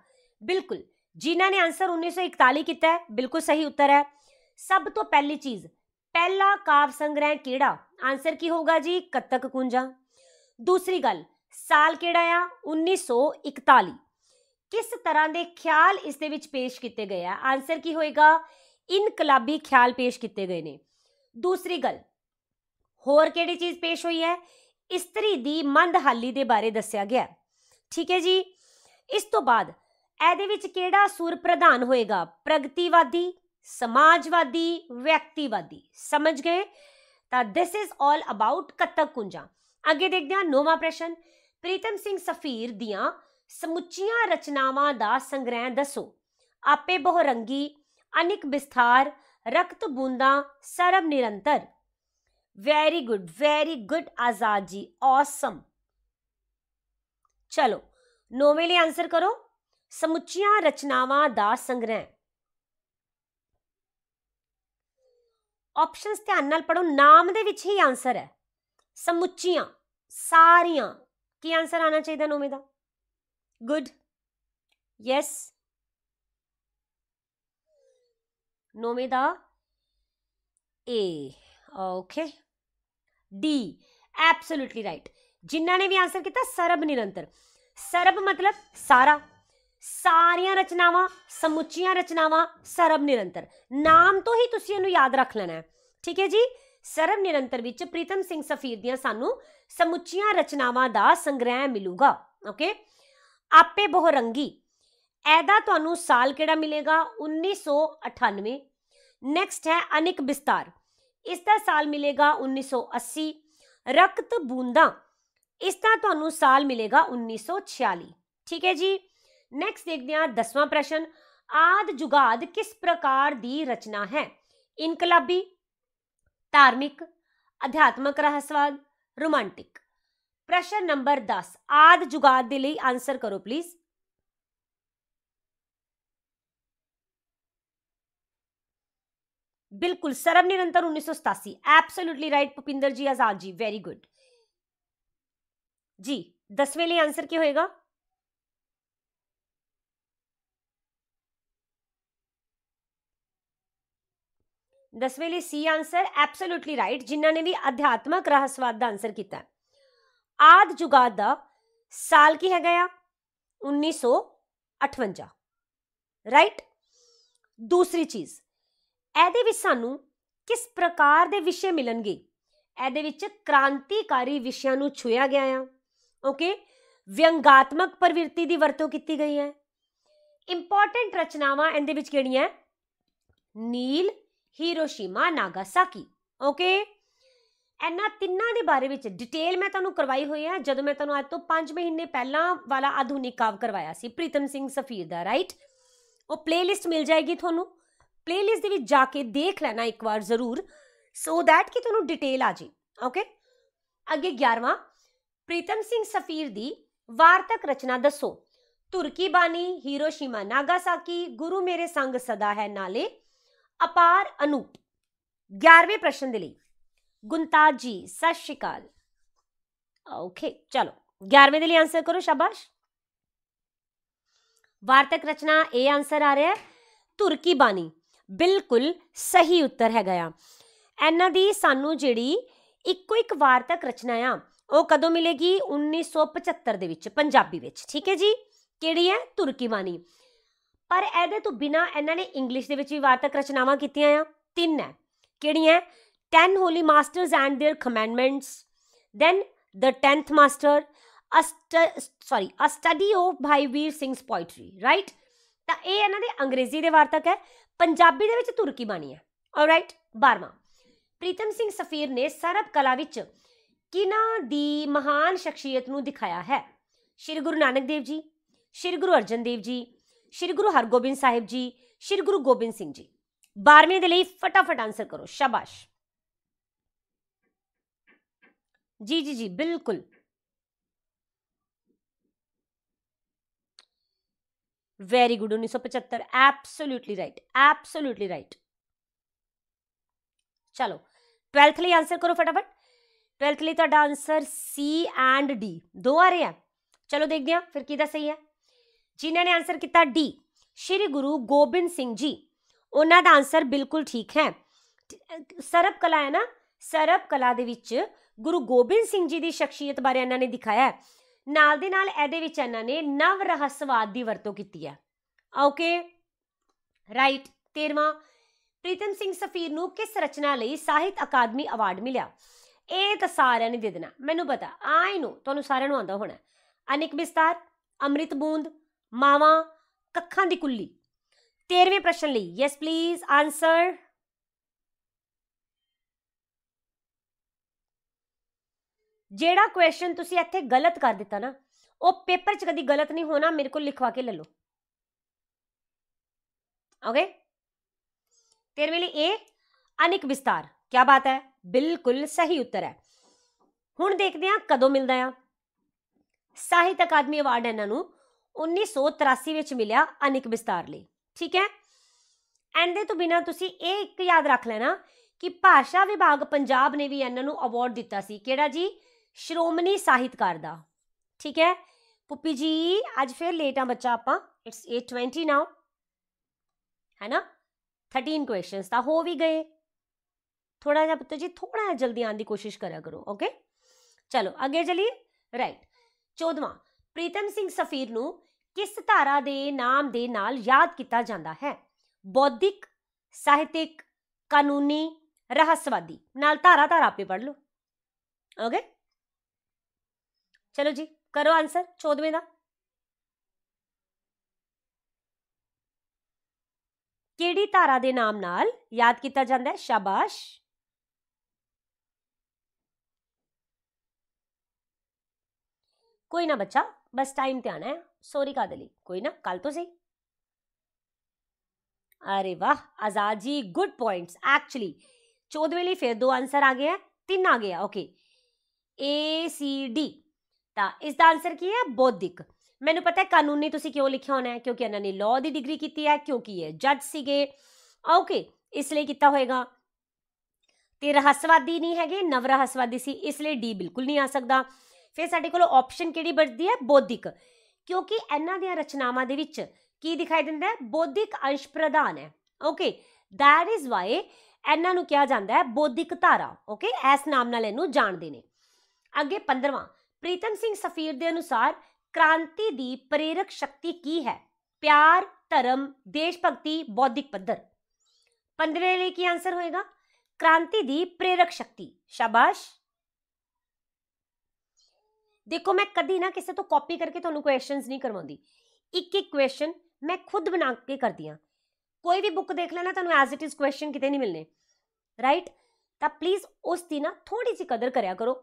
ਬਿਲਕੁਲ ਜਿਨ੍ਹਾਂ ਨੇ ਆਨਸਰ 1941 ਕੀਤਾ ਹੈ ਬਿਲਕੁਲ ਸਹੀ ਉੱਤਰ ਹੈ ਸਭ ਤੋਂ ਪਹਿਲੀ ਚੀਜ਼ ਪਹਿਲਾ ਕਾਵ ਸੰਗ੍ਰਹਿ ਕਿਹੜਾ ਆਨਸਰ ਕੀ ਹੋਗਾ ਜੀ ਕਤਕ ਕੁੰਜਾ ਦੂਸਰੀ ਗੱਲ ਸਾਲ ਕਿਹੜਾ ਆ 1941 ਕਿਸ ਤਰ੍ਹਾਂ ਦੇ ਖਿਆਲ ਇਸ ਦੇ ਵਿੱਚ ਪੇਸ਼ ਕੀਤੇ ਗਏ ਆ ਆਨਸਰ ਕੀ ਹੋਏਗਾ ਇਨਕਲਾਬੀ ਖਿਆਲ ਪੇਸ਼ ਕੀਤੇ ਗਏ ਨੇ ਦੂਸਰੀ ਗੱਲ ਹੋਰ ਕਿਹੜੀ ਚੀਜ਼ ਪੇਸ਼ ਹੋਈ ਹੈ ਇਸਤਰੀ ਦੀ ਮੰਦਹਾਲੀ ਦੇ ਬਾਰੇ ਦੱਸਿਆ ਗਿਆ ਠੀਕ ਹੈ ਜੀ ਇਸ ਤੋਂ ਬਾਅਦ ਇਹਦੇ ਵਿੱਚ ਕਿਹੜਾ ਸੂਰ ਪ੍ਰਧਾਨ ਹੋਏਗਾ ਪ੍ਰਗਤੀਵਾਦੀ ਸਮਾਜਵਾਦੀ ਵਿਅਕਤੀਵਾਦੀ ਸਮਝ ਗਏ ਤਾਂ ਦਿਸ ਇਜ਼ ਆਲ ਅਬਾਊਟ ਕਤਕ ਕੁੰਜਾ ਅੱਗੇ ਦੇਖਦੇ ਹਾਂ ਨੋਵਾ ਪ੍ਰਸ਼ਨ ਪ੍ਰੀਤਮ ਸਿੰਘ ਸਫੀਰ ਦੀਆਂ ਸਮੁੱਚੀਆਂ ਰਚਨਾਵਾਂ ਦਾ ਸੰਗ੍ਰਹਿ ਦੱਸੋ ਆਪੇ ਰੰਗੀ ਅਨਿਕ ਵਿਸਥਾਰ ਰਕਤ ਬੂੰਦਾਂ ਸਰਬ ਨਿਰੰਤਰ very good very good Azad ji awesome ਚਲੋ ਨੌਵੇਂ ਲਈ ਆਨਸਰ ਕਰੋ ਸਮੁੱਚੀਆਂ ਰਚਨਾਵਾਂ ਦਾ ਸੰਗ੍ਰਹਿ ਆਪਸ਼ਨਸ ਧਿਆਨ ਨਾਲ ਪੜੋ ਨਾਮ ਦੇ ਵਿੱਚ ਹੀ ਆਨਸਰ ਹੈ ਸਮੁੱਚੀਆਂ ਸਾਰੀਆਂ ਕੀ ਆਨਸਰ ਆਣਾ ਚਾਹੀਦਾ ਨੌਵੇਂ ਦਾ ਗੁੱਡ ਯੈਸ ਨੌਵੇਂ ਦਾ ਏ ਓਕੇ ਡੀ ਐਬਸੋਲੂਟਲੀ ਰਾਈਟ ਜਿਨ੍ਹਾਂ ਨੇ ਵੀ ਆਨਸਰ ਕੀਤਾ ਸਰਬ ਨਿਰੰਤਰ ਸਰਬ ਮਤਲਬ ਸਾਰਾ ਸਾਰੀਆਂ ਰਚਨਾਵਾਂ ਸਮੁੱਚੀਆਂ ਰਚਨਾਵਾਂ ਸਰਬ ਨਿਰੰਤਰ ਨਾਮ ਤੋਂ ਹੀ ਤੁਸੀਂ ਇਹਨੂੰ ਯਾਦ ਰੱਖ ਲੈਣਾ ਹੈ ਠੀਕ ਹੈ ਜੀ ਸਰਬ ਨਿਰੰਤਰ ਵਿੱਚ ਪ੍ਰੀਤਮ ਸਿੰਘ ਸਫੀਰ ਦੀਆਂ ਸਾਨੂੰ ਸਮੁੱਚੀਆਂ ਰਚਨਾਵਾਂ ਦਾ ਸੰਗ੍ਰਹਿ ਮਿਲੂਗਾ ਓਕੇ ਆਪੇ ਬਹੁਰੰਗੀ ਐਦਾ ਤੁਹਾਨੂੰ ਸਾਲ ਕਿਹੜਾ ਮਿਲੇਗਾ 1998 ਨੈਕਸਟ ਹੈ ਅਨਿਕ ਵਿਸਤਾਰ ਇਸ ਦਾ ਸਾਲ ਮਿਲੇਗਾ 1980 ਰਕਤ ਬੂੰਦਾਂ इस तरह तो साल मिलेगा उन्नीस सौ छियाली ठीक है जी नैक्सट देखते हैं दसवा प्रश्न आदि जुगाद किस प्रकार की रचना है इनकलाबी धार्मिक अध्यात्मक रहस्यवाद रोमांटिक प्रश्न नंबर दस आदि जुगाद के लिए आंसर करो प्लीज बिल्कुल सरब निरंतर उन्नीस सौ सतासी absolutely right Bhupinder ji Azad ji very good ਜੀ 10ਵੇਂ ਲਈ ਆਨਸਰ ਕੀ ਹੋਏਗਾ ਦਸਵੇਂ ਲਈ ਸੀ ਆਨਸਰ ਐਬਸੋਲੂਟਲੀ ਰਾਈਟ ਜਿਨ੍ਹਾਂ ਨੇ ਵੀ ਅਧਿਆਤਮਕ ਰਹੱਸਵਾਦ ਦਾ ਆਨਸਰ ਕੀਤਾ ਆਦ ਜੁਗਾਦ ਦਾ ਸਾਲ ਕੀ ਹੈਗਾ ਆ 1958 ਰਾਈਟ ਦੂਸਰੀ ਚੀਜ਼ ਇਹਦੇ ਵਿੱਚ ਸਾਨੂੰ ਕਿਸ ਪ੍ਰਕਾਰ ਦੇ ਵਿਸ਼ੇ ਮਿਲਣਗੇ ਇਹਦੇ ਵਿੱਚ ਕ੍ਰਾਂਤੀਕਾਰੀ ਵਿਸ਼ਿਆਂ ਨੂੰ ਛੁਇਆ ਗਿਆ ਆ ਓਕੇ ਵਿਅੰਗਾਤਮਕ ਪ੍ਰਵਿਰਤੀ ਦੀ ਵਰਤੋਂ ਕੀਤੀ ਗਈ ਹੈ ਇੰਪੋਰਟੈਂਟ ਰਚਨਾਵਾਂ ਇਹਦੇ ਵਿੱਚ ਕਿਹੜੀਆਂ ਹੈ ਨੀਲ ਹੀਰੋਸ਼ੀਮਾ ਨਾਗਾਸਾਕੀ ਓਕੇ ਇਹਨਾਂ ਤਿੰਨਾਂ ਦੇ ਬਾਰੇ ਵਿੱਚ ਡਿਟੇਲ ਮੈਂ ਤੁਹਾਨੂੰ ਕਰਵਾਈ ਹੋਈ ਹੈ ਜਦੋਂ ਮੈਂ ਤੁਹਾਨੂੰ ਅੱਜ ਤੋਂ 5 ਮਹੀਨੇ ਪਹਿਲਾਂ ਵਾਲਾ ਆਧੁਨਿਕ ਕਾਵ ਕਰਵਾਇਆ ਸੀ ਪ੍ਰੀਤਮ ਸਿੰਘ ਸਫੀਰ ਦਾ ਰਾਈਟ ਉਹ ਪਲੇਲਿਸਟ ਮਿਲ ਜਾਏਗੀ ਤੁਹਾਨੂੰ ਪਲੇਲਿਸਟ ਦੇ ਵਿੱਚ ਜਾ ਕੇ ਦੇਖ ਲੈਣਾ ਇੱਕ ਵਾਰ ਜ਼ਰੂਰ ਸੋ ਥੈਟ ਕਿ ਤੁਹਾਨੂੰ ਡਿਟੇਲ ਆ ਜੇ ਓਕੇ ਅੱਗੇ 11ਵਾਂ ਪ੍ਰੀਤਮ ਸਿੰਘ ਸਫੀਰ ਦੀ ਵਾਰਤਕ ਰਚਨਾ ਦੱਸੋ ਤੁਰਕੀ ਬਾਨੀ ਹੀਰੋਸ਼ੀਮਾ ਨਾਗਾਸਾਕੀ ਗੁਰੂ ਮੇਰੇ ਸੰਗ ਸਦਾ ਹੈ ਨਾਲੇ ਅਪਾਰ ਅਨੂਪ 11ਵੇਂ ਪ੍ਰਸ਼ਨ ਦੇ ਲਈ ਗੁੰਤਾਜ ਜੀ ਸਤਿ ਸ਼੍ਰੀ ਅਕਾਲ ਓਕੇ ਚਲੋ 11ਵੇਂ ਦੇ ਲਈ ਆਨਸਰ ਕਰੋ ਸ਼ਾਬਾਸ਼ ਵਾਰਤਕ ਰਚਨਾ ਇਹ ਆਨਸਰ ਆ ਰਿਹਾ ਹੈ ਤੁਰਕੀ ਬਾਨੀ ਬਿਲਕੁਲ ਸਹੀ ਉੱਤਰ ਹੈਗਾ ਆ ਇਹਨਾਂ ਦੀ ਸਾਨੂੰ ਜਿਹੜੀ ਇੱਕੋ ਇੱਕ ਵਾਰਤਕ ਰਚਨਾ ਆ ਉਹ ਕਦੋਂ ਮਿਲੇਗੀ 1975 ਦੇ ਵਿੱਚ ਪੰਜਾਬੀ ਵਿੱਚ ਠੀਕ ਹੈ ਜੀ ਕਿਹੜੀ ਹੈ ਤੁਰਕੀ ਬਾਣੀ ਪਰ ਇਹਦੇ ਤੋਂ ਬਿਨਾ ਇਹਨਾਂ ਨੇ ਇੰਗਲਿਸ਼ ਦੇ ਵਿੱਚ ਵੀ ਵਾਰਤਕ ਰਚਨਾਵਾਂ ਕੀਤੀਆਂ ਆ ਤਿੰਨ ਹੈ ਕਿਹੜੀਆਂ 10 holy masters and their commandments then the 10th master sorry a study of Bhai Vir ਸਿੰਘਸ poetry right ਤਾਂ ਇਹ ਇਹਨਾਂ ਦੇ ਅੰਗਰੇਜ਼ੀ ਦੇ ਵਾਰਤਕ ਹੈ ਪੰਜਾਬੀ ਦੇ ਵਿੱਚ ਤੁਰਕੀ ਬਾਣੀ ਹੈ ਆਲਰਾਈਟ 12ਵਾਂ ਪ੍ਰੀਤਮ ਸਿੰਘ ਸਫੀਰ ਨੇ ਸਰਬ ਕਲਾ ਵਿੱਚ ਕਿਨਾਂ ਦੀ ਮਹਾਨ ਸ਼ਖਸੀਅਤ ਨੂੰ ਦਿਖਾਇਆ ਹੈ ਸ਼੍ਰੀ ਗੁਰੂ ਨਾਨਕ ਦੇਵ ਜੀ ਸ਼੍ਰੀ ਗੁਰੂ ਅਰਜਨ ਦੇਵ ਜੀ ਸ਼੍ਰੀ ਗੁਰੂ ਹਰਗੋਬਿੰਦ ਸਾਹਿਬ ਜੀ ਸ਼੍ਰੀ ਗੁਰੂ ਗੋਬਿੰਦ ਸਿੰਘ ਜੀ 12ਵੇਂ ਦੇ ਲਈ ਫਟਾਫਟ ਆਨਸਰ ਕਰੋ ਸ਼ਾਬਾਸ਼ ਜੀ ਜੀ ਜੀ ਬਿਲਕੁਲ very good 1975 absolutely right absolutely right ਚਲੋ 12th ਲਈ ਆਨਸਰ ਕਰੋ ਫਟਾਫਟ 12th ਲਈ ਤੁਹਾਡਾ ਆਨਸਰ C ਐਂਡ D ਦੋ ਆ ਰਹੇ ਆ ਚਲੋ ਦੇਖਦੇ ਆ ਫਿਰ ਕਿਹਦਾ ਸਹੀ ਹੈ ਜਿਨ੍ਹਾਂ ਨੇ ਆਨਸਰ ਕੀਤਾ D ਸ਼੍ਰੀ ਗੁਰੂ ਗੋਬਿੰਦ ਸਿੰਘ ਜੀ ਉਹਨਾਂ ਦਾ ਆਨਸਰ ਬਿਲਕੁਲ ਠੀਕ ਹੈ ਸਰਬ ਕਲਾ ਹੈ ਨਾ ਸਰਬ ਕਲਾ ਦੇ ਵਿੱਚ ਗੁਰੂ ਗੋਬਿੰਦ ਸਿੰਘ ਜੀ ਦੀ ਸ਼ਖਸੀਅਤ ਬਾਰੇ ਇਹਨਾਂ ਨੇ ਦਿਖਾਇਆ ਹੈ ਨਾਲ ਦੇ ਨਾਲ ਇਹਦੇ ਵਿੱਚ ਇਹਨਾਂ ਨੇ ਨਵ ਰਹੱਸਵਾਦ ਦੀ ਵਰਤੋਂ ਕੀਤੀ ਹੈ ਓਕੇ ਰਾਈਟ 13ਵਾਂ ਪ੍ਰੀਤਮ ਸਿੰਘ ਸਫੀਰ ਨੂੰ ਕਿਸ ਰਚਨਾ ਲਈ ਸਾਹਿਤ ਅਕਾਦਮੀ ਅਵਾਰਡ ਮਿਲਿਆ ਇਹ ਤਾਂ ਸਾਰਿਆਂ ਨੇ ਦੇ ਦੇਣਾ ਮੈਨੂੰ ਪਤਾ ਆਈ ਨੂੰ ਤੁਹਾਨੂੰ ਸਾਰਿਆਂ ਨੂੰ ਆਉਂਦਾ ਹੋਣਾ ਅਨਿਕ ਵਿਸਤਾਰ ਅੰਮ੍ਰਿਤ ਬੂੰਦ ਮਾਵਾ ਕੱਖਾਂ ਦੀ ਕੁੱਲੀ 13ਵੇਂ ਪ੍ਰਸ਼ਨ ਲਈ ਯੈਸ ਪਲੀਜ਼ ਆਨਸਰ ਜਿਹੜਾ ਕੁਐਸਚਨ ਤੁਸੀਂ ਇੱਥੇ ਗਲਤ ਕਰ ਦਿੱਤਾ ਨਾ ਉਹ ਪੇਪਰ 'ਚ ਕਦੀ ਗਲਤ ਨਹੀਂ ਹੋਣਾ ਮੇਰੇ ਕੋਲ ਲਿਖਵਾ ਕੇ ਲੈ ਲਓ ਓਕੇ 13ਵੇਂ ਲਈ ए ਅਨਿਕ ਵਿਸਤਾਰ ਕੀ ਬਾਤ ਹੈ ਬਿਲਕੁਲ ਸਹੀ ਉੱਤਰ ਹੈ ਹੁਣ ਦੇਖਦੇ ਹਾਂ ਕਦੋਂ ਮਿਲਦਾ ਆ ਸਾਹਿਤ ਅਕਾਦਮੀ ਅਵਾਰਡ ਇਹਨਾਂ ਨੂੰ 1983 ਵਿੱਚ ਮਿਲਿਆ ਅਨਿਕ ਵਿਸਤਾਰ ਲਈ ਠੀਕ ਹੈ ਐਂਦੇ ਤੋਂ ਬਿਨਾ ਤੁਸੀਂ ਇਹ ਇੱਕ ਯਾਦ ਰੱਖ ਲੈਣਾ ਕਿ ਭਾਸ਼ਾ ਵਿਭਾਗ ਪੰਜਾਬ ਨੇ ਵੀ ਇਹਨਾਂ ਨੂੰ ਅਵਾਰਡ ਦਿੱਤਾ ਸੀ ਕਿਹੜਾ ਜੀ ਸ਼੍ਰੋਮਣੀ ਸਾਹਿਤਕਾਰ ਦਾ ਠੀਕ ਹੈ ਪੁੱਪੀ ਜੀ ਅੱਜ ਫੇਰ ਲੇਟ ਆ ਬੱਚਾ ਆਪਾਂ ਇਟਸ 8:20 ਨਾਓ ਹੈ ਨਾ 13 ਕੁਐਸਚਨਸ ਤਾਂ ਹੋ ਵੀ ਗਏ ਜਿਹਾ ਪੁੱਤ ਜੀ ਥੋੜਾ ਜਿਹਾ ਜਲਦੀ ਆਉਣ ਦੀ ਕੋਸ਼ਿਸ਼ ਕਰਿਆ ਕਰੋ ਓਕੇ ਚਲੋ ਅੱਗੇ ਚਲੀਏ ਰਾਈਟ 14ਵਾਂ ਪ੍ਰੀਤਮ ਸਿੰਘ ਸਫੀਰ ਨੂੰ ਕਿਸ ਧਾਰਾ ਦੇ ਨਾਮ ਦੇ ਨਾਲ ਯਾਦ ਕੀਤਾ ਜਾਂਦਾ ਹੈ ਬੌਧਿਕ ਸਾਹਿਤਿਕ ਕਾਨੂੰਨੀ ਰਹੱਸਵਾਦੀ ਨਾਲ ਧਾਰਾ ਧਾਰਾ ਆਪੇ ਪੜ ਲਓ ਓਕੇ ਚਲੋ ਜੀ ਕਰੋ ਆਨਸਰ 14ਵੇਂ ਦਾ ਕਿਹੜੀ ਧਾਰਾ ਦੇ ਨਾਮ ਨਾਲ ਯਾਦ ਕੀਤਾ ਜਾਂਦਾ ਹੈ ਸ਼ਾਬਾਸ਼ ਕੋਈ ਨਾ ਬੱਚਾ ਬਸ ਟਾਈਮ ਤੇ ਆਣਾ ਹੈ ਸੌਰੀ ਦੇ ਲਈ ਕੋਈ ਨਾ ਕੱਲ ਤੋਂ ਸਹੀ ਅਰੇ ਵਾਹ ਆਜ਼ਾਦ ਜੀ ਗੁੱਡ ਪੁਆਇੰਟਸ ਐਕਚੁਅਲੀ 14ਵੇਂ ਲਈ ਫਿਰ ਦੋ ਆਨਸਰ ਆ ਗਏ ਆ ਤਿੰਨ ਆ ਗਏ ਓਕੇ ਏ ਸੀ ਡੀ ਤਾਂ ਇਸ ਦਾ ਆਨਸਰ ਕੀ ਹੈ ਬੌਧਿਕ ਮੈਨੂੰ ਪਤਾ ਹੈ ਕਾਨੂੰਨੀ ਤੁਸੀਂ ਕਿਉਂ ਲਿਖਿਆ ਹੋਣਾ ਹੈ ਕਿਉਂਕਿ ਇਹਨਾਂ ਨੇ ਲਾਅ ਦੀ ਡਿਗਰੀ ਕੀਤੀ ਹੈ ਕਿਉਂਕਿ ਇਹ ਜੱਜ ਸੀਗੇ ਓਕੇ ਇਸ ਲਈ ਕੀਤਾ ਹੋਏਗਾ ਤੇ ਰਹੱਸਵਾਦੀ ਨਹੀਂ ਹੈਗੇ ਨਵ ਰਹੱਸਵਾਦੀ ਸੀ ਇਸ ਲਈ ਡੀ ਬਿਲਕੁਲ ਨਹੀਂ ਆ ਸਕਦਾ ਫਿਰ ਸਾਡੇ ਕੋਲ ਆਪਸ਼ਨ ਕਿਹੜੀ ਬਚਦੀ ਹੈ ਬੋਧਿਕ ਕਿਉਂਕਿ ਇਹਨਾਂ ਦੀਆਂ ਰਚਨਾਵਾਂ ਦੇ ਵਿੱਚ ਕੀ ਦਿਖਾਈ ਦਿੰਦਾ ਹੈ ਬੋਧਿਕ ਅੰਸ਼ ਪ੍ਰਧਾਨ ਹੈ ਓਕੇ ਦੈਟ ਇਜ਼ ਵਾਈ ਇਹਨਾਂ ਨੂੰ ਕਿਹਾ ਜਾਂਦਾ ਹੈ ਬੋਧਿਕ ਧਾਰਾ ਓਕੇ ਇਸ ਨਾਮ ਨਾਲ ਇਹਨੂੰ ਜਾਣਦੇ ਨੇ ਅੱਗੇ 15ਵਾਂ ਪ੍ਰੀਤਮ ਸਿੰਘ ਸਫੀਰ ਦੇ ਅਨੁਸਾਰ ਕ੍ਰਾਂਤੀ ਦੀ ਪ੍ਰੇਰਕ ਸ਼ਕਤੀ ਕੀ ਹੈ ਪਿਆਰ ਧਰਮ ਦੇਸ਼ ਭਗਤੀ ਬੌਧਿਕ ਪੱਧਰ 15ਵੇਂ ਲਈ ਕੀ ਆਨਸਰ ਹੋਏਗਾ ਕ੍ਰਾਂਤੀ ਦੀ ਪ੍ਰੇਰਕ ਸ਼ਕਤੀ ਸ਼ਾਬਾਸ਼ ਦੇਖੋ ਮੈਂ ਕਦੀ ਨਾ ਕਿਸੇ ਤੋਂ ਕਾਪੀ ਕਰਕੇ ਤੁਹਾਨੂੰ ਕੁਐਸਚਨਸ ਨਹੀਂ ਕਰਵਾਉਂਦੀ ਇੱਕ ਇੱਕ ਕੁਐਸਚਨ ਮੈਂ ਖੁਦ ਬਣਾ ਕੇ ਕਰਦੀ ਆ ਕੋਈ ਵੀ ਬੁੱਕ ਦੇਖ ਲੈਣਾ ਤੁਹਾਨੂੰ ਐਜ਼ ਇਟ ਇਜ਼ ਕੁਐਸਚਨ ਕਿਤੇ ਨਹੀਂ ਮਿਲਨੇ ਰਾਈਟ ਤਾਂ ਪਲੀਜ਼ ਉਸ ਦੀ ਨਾ ਥੋੜੀ ਜਿਹੀ ਕਦਰ ਕਰਿਆ ਕਰੋ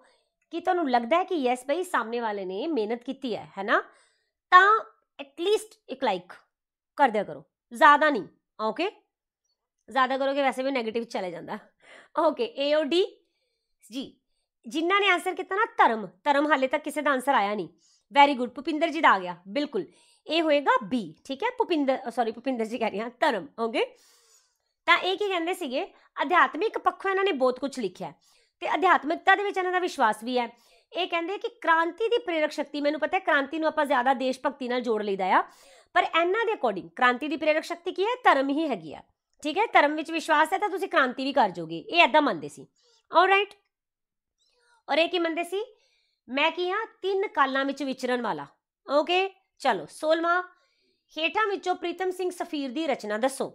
ਕਿ ਤੁਹਾਨੂੰ ਲੱਗਦਾ ਹੈ ਕਿ ਯੈਸ ਭਾਈ ਸਾਹਮਣੇ ਵਾਲੇ ਨੇ ਮਿਹਨਤ ਕੀਤੀ ਹੈ ਹੈਨਾ ਤਾਂ ਐਟ ਲੀਸਟ ਇੱਕ ਲਾਈਕ ਕਰ ਦਿਆ ਕਰੋ ਜ਼ਿਆਦਾ ਨਹੀਂ ਓਕੇ ਜ਼ਿਆਦਾ ਕਰੋਗੇ ਵੈਸੇ ਵੀ 네ਗੇਟਿਵ ਚਲੇ ਜਾਂਦਾ ਓਕੇ ਏ ਓ ਡੀ ਜੀ ਜਿਨ੍ਹਾਂ ਨੇ ਆਨਸਰ ਕੀਤਾ ਨਾ ਧਰਮ ਧਰਮ ਹਾਲੇ ਤੱਕ ਕਿਸੇ ਦਾ ਆਨਸਰ ਆਇਆ ਨਹੀਂ ਵੈਰੀ ਗੁੱਡ ਭੁਪਿੰਦਰ ਜੀ ਦਾ ਆ ਗਿਆ ਬਿਲਕੁਲ ਇਹ ਹੋਏਗਾ ਬੀ ਠੀਕ ਹੈ ਭੁਪਿੰਦਰ ਸੌਰੀ ਭੁਪਿੰਦਰ ਜੀ ਕਹਿ ਰਹੇ ਹਾਂ ਧਰਮ ਓਕੇ ਤਾਂ ਇਹ ਕੀ ਕਹਿੰਦੇ ਸੀਗੇ ਅਧਿਆਤਮਿਕ ਪੱਖੋਂ ਇਹਨਾਂ ਨੇ ਬਹੁਤ ਕੁਝ ਲਿਖਿਆ ਤੇ ਅਧਿਆਤਮਿਕਤਾ ਦੇ ਵਿੱਚ ਇਹਨਾਂ ਦਾ ਵਿਸ਼ਵਾਸ ਵੀ ਹੈ ਇਹ ਕਹਿੰਦੇ ਕਿ ਕ੍ਰਾਂਤੀ ਦੀ ਪ੍ਰੇਰਕ ਸ਼ਕਤੀ ਮੈਨੂੰ ਪਤਾ ਹੈ ਕ੍ਰਾਂਤੀ ਨੂੰ ਆਪਾਂ ਜ਼ਿਆਦਾ ਦੇਸ਼ ਭਗਤੀ ਨਾਲ ਜੋੜ ਲਈਦਾ ਆ ਪਰ ਇਹਨਾਂ ਦੇ ਅਕੋਰਡਿੰਗ ਕ੍ਰਾਂਤੀ ਦੀ ਪ੍ਰੇਰਕ ਸ਼ਕਤੀ ਕੀ ਹੈ ਧਰਮ ਹੀ ਹੈਗੀ ਆ ਠੀਕ ਹੈ ਧਰਮ ਵਿੱਚ ਵਿਸ਼ਵਾਸ ਹੈ ਤਾਂ ਤੁਸੀਂ ਕ੍ਰਾਂਤੀ ਵੀ ਕਰ ਜਾਓਗੇ ਇਹ ਐਦਾਂ ਮੰਨਦੇ ਸੀ ਆਲਰਾਈਟ ਔਰ ਇਹ ਕੀ ਮੰਨਦੇ ਸੀ ਮੈਂ ਕੀ ਹਾਂ ਤਿੰਨ ਕਾਲਾਂ ਵਿੱਚ ਵਿਚਰਨ ਵਾਲਾ ਓਕੇ ਚਲੋ 16ਵਾਂ ਹੇਠਾਂ ਵਿੱਚੋਂ ਪ੍ਰੀਤਮ ਸਿੰਘ ਸਫੀਰ ਦੀ ਰਚਨਾ ਦੱਸੋ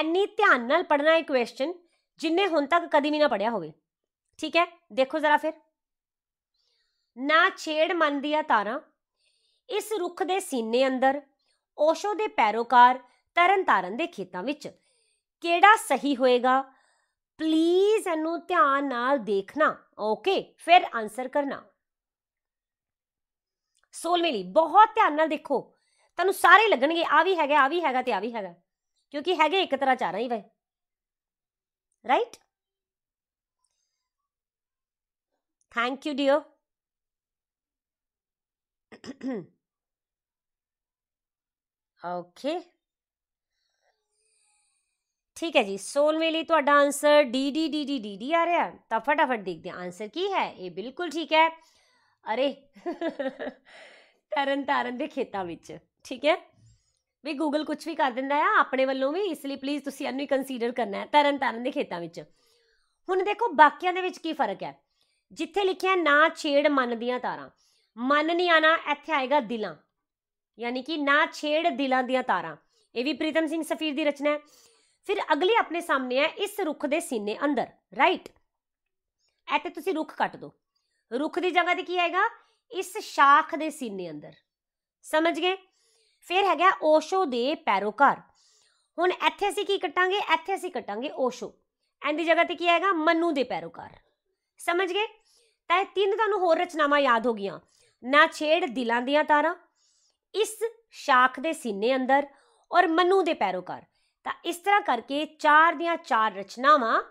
ਐਨੀ ਧਿਆਨ ਨਾਲ ਪੜਨਾ ਇਹ ਕੁਐਸਚਨ ਜਿੰਨੇ ਹੁਣ ਤੱਕ ਕਦੀ ਵੀ ਨਾ ਪੜਿਆ ਹੋਵੇ ਠੀਕ ਹੈ ਦੇਖੋ ਜ਼ਰਾ ਫਿਰ ਨਾ ਛੇੜ ਮੰਨ ਦੀਆਂ ਤਾਰਾਂ ਇਸ ਰੁੱਖ ਦੇ ਸੀਨੇ ਅੰਦਰ ਓਸ਼ੋ ਦੇ ਪੈਰੋਕਾਰ ਤਰਨ ਤਾਰਨ ਦੇ ਖੇਤਾਂ ਵਿੱਚ ਕਿਹੜਾ ਸਹੀ ਹੋਏਗਾ ਪਲੀਜ਼ ਇਹਨੂੰ ਧਿਆਨ ਨਾਲ ਦੇਖਣਾ ਓਕੇ ਫਿਰ ਆਨਸਰ ਕਰਨਾ ਸੋਲਵੇਂ ਲਈ ਬਹੁਤ ਧਿਆਨ ਨਾਲ ਦੇਖੋ ਤੁਹਾਨੂੰ ਸਾਰੇ ਲੱਗਣਗੇ ਆ ਵੀ ਹੈਗਾ ਆ ਵੀ ਹੈਗਾ ਤੇ ਆ ਵੀ ਹੈਗਾ ਕਿਉਂਕਿ ਹੈਗੇ ਇੱਕ ਤਰ੍ਹਾਂ ਚਾਰਾਂ ਹੀ ਵੇ right thank you dear okay ਠੀਕ ਹੈ ਜੀ 16ਵੇਂ ਲਈ ਤੁਹਾਡਾ answer D D D D D D ਆ ਰਿਹਾ ਤਾਂ ਫਟਾਫਟ ਦੇਖਦੇ ਹਾਂ ਆਨਸਰ ਕੀ ਹੈ ਇਹ ਬਿਲਕੁਲ ਠੀਕ ਹੈ ਅਰੇ ਤਰਨ ਤਾਰਨ ਦੇ ਖੇਤਾਂ ਵਿੱਚ ਠੀਕ ਹੈ ਵੀ ਗੂਗਲ ਕੁਝ ਵੀ ਕਰ ਦਿੰਦਾ ਆ ਆਪਣੇ ਵੱਲੋਂ ਵੀ ਇਸ ਲਈ ਪਲੀਜ਼ ਤੁਸੀਂ ਇਹਨੂੰ ਹੀ ਕੰਸੀਡਰ ਕਰਨਾ ਹੈ ਤਰਨ ਤਾਰਨ ਦੇ ਖੇਤਾਂ ਵਿੱਚ ਹੁਣ ਦੇਖੋ ਬਾਕੀਆਂ ਦੇ ਵਿੱਚ ਕੀ ਫਰਕ ਹੈ ਜਿੱਥੇ ਲਿਖਿਆ ਨਾ ਛੇੜ ਮਨ ਦੀਆਂ ਤਾਰਾਂ ਮਨ ਨਹੀਂ ਆਣਾ ਇੱਥੇ ਆਏਗਾ ਦਿਲਾਂ ਯਾਨੀ ਕਿ ਨਾ ਛੇੜ ਦਿਲਾਂ ਦੀਆਂ ਤਾਰਾਂ ਇਹ ਵੀ ਪ੍ਰੀਤਮ ਸਿੰਘ ਸਫੀਰ ਦੀ ਰਚਨਾ ਹੈ ਫਿਰ ਅਗਲੀ ਆਪਣੇ ਸਾਹਮਣੇ ਹੈ ਇਸ ਰੁੱਖ ਦੇ ਸੀਨੇ ਅੰਦਰ ਰਾਈਟ ਐਤੇ ਤੁਸੀਂ ਰੁੱਖ ਕੱਟ ਦੋ ਰੁੱਖ ਦੀ ਜਗ੍ਹਾ ਤੇ ਕੀ ਆਏਗਾ ਇਸ ਸ਼ਾਖ ਦੇ ਸੀਨੇ ਅੰਦਰ ਸਮਝ ਗਏ ਫਿਰ ਹੈਗਾ ਓਸ਼ੋ ਦੇ ਪੈਰੋਕਾਰ ਹੁਣ ਇੱਥੇ ਅਸੀਂ ਕੀ ਕਟਾਂਗੇ ਇੱਥੇ ਅਸੀਂ ਕਟਾਂਗੇ ਓਸ਼ੋ ਐਂਦੀ ਜਗ੍ਹਾ ਤੇ ਕੀ ਆਏਗਾ ਮਨੂ ਦੇ ਪੈਰੋਕਾਰ ਸਮਝ ਗਏ ਤਾਂ ਇਹ ਤਿੰਨ ਤੁਹਾਨੂੰ ਹੋਰ ਰਚਨਾਵਾਂ ਯਾਦ ਹੋ ਗਈਆਂ ਨਾ ਛੇੜ ਦਿਲਾਂ ਦੀਆਂ ਤਾਰਾਂ ਇਸ ਸ਼ਾਖ ਦੇ ਸੀਨੇ ਅੰਦਰ ਔਰ ਮਨੂ ਦੇ ਪੈਰੋਕਾਰ ਤਾਂ ਇਸ ਤਰ੍ਹਾਂ ਕਰਕੇ ਚਾਰ ਦੀਆਂ ਚਾਰ ਰਚਨਾਵਾਂ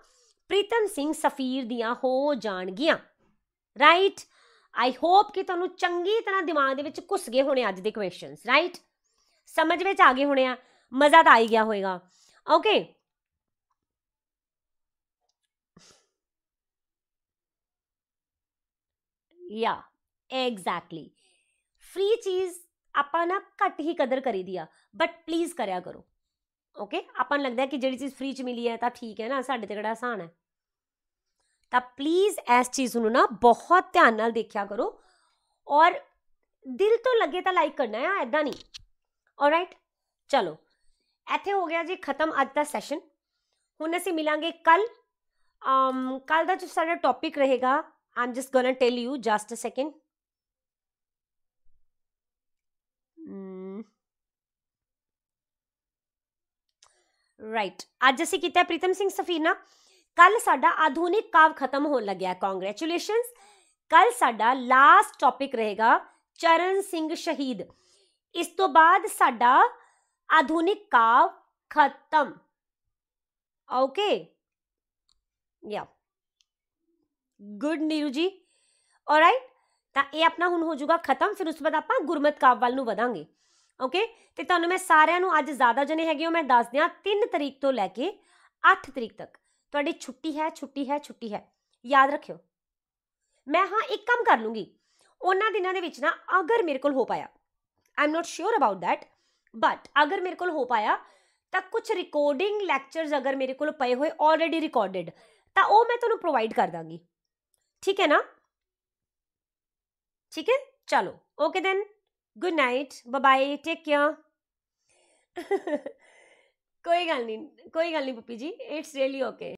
ਪ੍ਰੀਤਮ ਸਿੰਘ ਸਫੀਰ ਦੀਆਂ ਹੋ ਜਾਣਗੀਆਂ ਰਾਈਟ ਆਈ ਹੋਪ ਕਿ ਤੁਹਾਨੂੰ ਚੰਗੀ ਤਰ੍ਹਾਂ ਦਿਮਾਗ ਦੇ ਵਿੱਚ ਘੁੱਸ ਗਏ ਹੋਣੇ ਅੱਜ ਦੇ ਕੁਐਸਚਨਸ ਰਾਈਟ ਸਮਝ ਵਿੱਚ ਆ ਗਏ ਹੋਣੇ ਆ ਮਜ਼ਾ ਤਾਂ ਆ ਹੀ ਗਿਆ ਹੋਵੇਗਾ ਓਕੇ ਯਾ ਐਗਜ਼ੈਕਟਲੀ ਫ੍ਰੀ ਚੀਜ਼ ਆਪਾਂ ਨਾ ਘੱਟ ਹੀ ਕਦਰ ਕਰੀਦੀ ਆ ਬਟ ਪਲੀਜ਼ ਕਰਿਆ ਕਰੋ ਓਕੇ ਆਪਾਂ ਨੂੰ ਲੱਗਦਾ ਕਿ ਜਿਹੜੀ ਚੀਜ਼ ਫ੍ਰੀ ਚ ਮਿਲੀ ਹੈ ਤਾਂ ਠੀਕ ਹੈ ਨਾ ਸਾਡੇ ਤੇ ਕਿਹੜਾ ਆਸਾਨ ਹੈ ਤਾਂ ਪਲੀਜ਼ ਇਸ ਚੀਜ਼ ਨੂੰ ਨਾ ਬਹੁਤ ਧਿਆਨ ਨਾਲ ਦੇਖਿਆ ਕਰੋ ਔਰ ਦਿਲ ਤੋਂ ਲੱਗੇ ਤਾਂ ਲਾਈਕ ਕਰਨਾ ਹੈ ਐਦਾਂ ਨਹੀਂ ਆਲਰਾਈਟ ਚਲੋ ਇੱਥੇ ਹੋ ਗਿਆ ਜੀ ਖਤਮ ਅੱਜ ਦਾ ਸੈਸ਼ਨ ਹੁਣ ਅਸੀਂ ਮਿਲਾਂਗੇ ਕੱਲ ਕੱਲ ਦਾ ਜੋ ਸਾਡਾ ਟੌਪਿਕ ਰਹੇਗਾ I'm just going tell you just a second right ਅੱਜ ਅਸੀਂ ਕੀਤਾ ਪ੍ਰੀਤਮ ਸਿੰਘ ਸਫੀਨਾ ਕੱਲ ਸਾਡਾ ਆਧੁਨਿਕ ਕਾਵ ਖਤਮ ਹੋਣ ਲੱਗਿਆ ਕੰਗ੍ਰੈਚੁਲੇਸ਼ਨਸ ਕੱਲ ਸਾਡਾ ਲਾਸਟ ਟੌਪਿਕ ਰਹੇਗਾ ਚਰਨ ਸਿੰਘ ਸ਼ਹੀਦ ਇਸ ਤੋਂ ਬਾਅਦ ਸਾਡਾ ਆਧੁਨਿਕ ਕਾਵ ਖਤਮ ਓਕੇ ਯਾ ਗੁੱਡ ਨੀਰੂ ਜੀ ਆਲਰਾਈਟ ਤਾਂ ਇਹ ਆਪਣਾ ਹੁਣ ਹੋ ਜਾਊਗਾ ਖਤਮ ਫਿਰ ਉਸ ਤੋਂ ਬਾਅਦ ਆਪਾਂ ਗੁਰਮਤ ਕਾਵ ਵੱਲ ਨੂੰ ਵਧਾਂਗੇ ਓਕੇ ਤੇ ਤੁਹਾਨੂੰ ਮੈਂ ਸਾਰਿਆਂ ਨੂੰ ਅੱਜ ਜ਼ਿਆਦਾ ਜਣੇ ਹੈਗੇ ਹੋ ਮੈਂ ਦੱਸ ਦਿਆਂ 3 ਤਰੀਕ ਤੋਂ ਲੈ ਕੇ 8 ਤਰੀਕ ਤੱਕ ਤੁਹਾਡੀ ਛੁੱਟੀ ਹੈ ਛੁੱਟੀ ਹੈ ਛੁੱਟੀ ਹੈ ਯਾਦ ਰੱਖਿਓ ਮੈਂ ਹਾਂ ਇੱਕ ਕੰਮ ਕਰ ਲੂੰਗੀ ਉਹਨਾਂ ਦਿਨਾਂ ਦੇ ਵਿੱਚ ਨਾ ਅਗਰ ਮੇਰੇ ਕੋਲ ਹੋ ਪਾਇਆ I not sure about that but ਅਗਰ ਮੇਰੇ ਕੋਲ ਹੋ ਪਾਇਆ ਤਾਂ ਕੁਝ ਰਿਕਾਰਡਿੰਗ ਲੈਕਚਰਸ ਅਗਰ ਮੇਰੇ ਕੋਲ ਪਏ ਹੋਏ ਆਲਰੇਡੀ ਰਿਕਾਰਡਡ ਤਾਂ ਉਹ ਮੈਂ ਤੁਹਾਨੂੰ ਪ੍ਰੋਵਾਈਡ ਕਰ ਦਾਂਗੀ ਠੀਕ ਹੈ ਨਾ ਠੀਕ ਹੈ ਚਲੋ okay then good night bye bye take care ਕੋਈ ਗੱਲ ਨਹੀਂ ਕੋਈ ਗੱਲ ਨਹੀਂ ਪੱਪੀ ਜੀ ਇਟਸ ਰੀਅਲੀ ਓਕੇ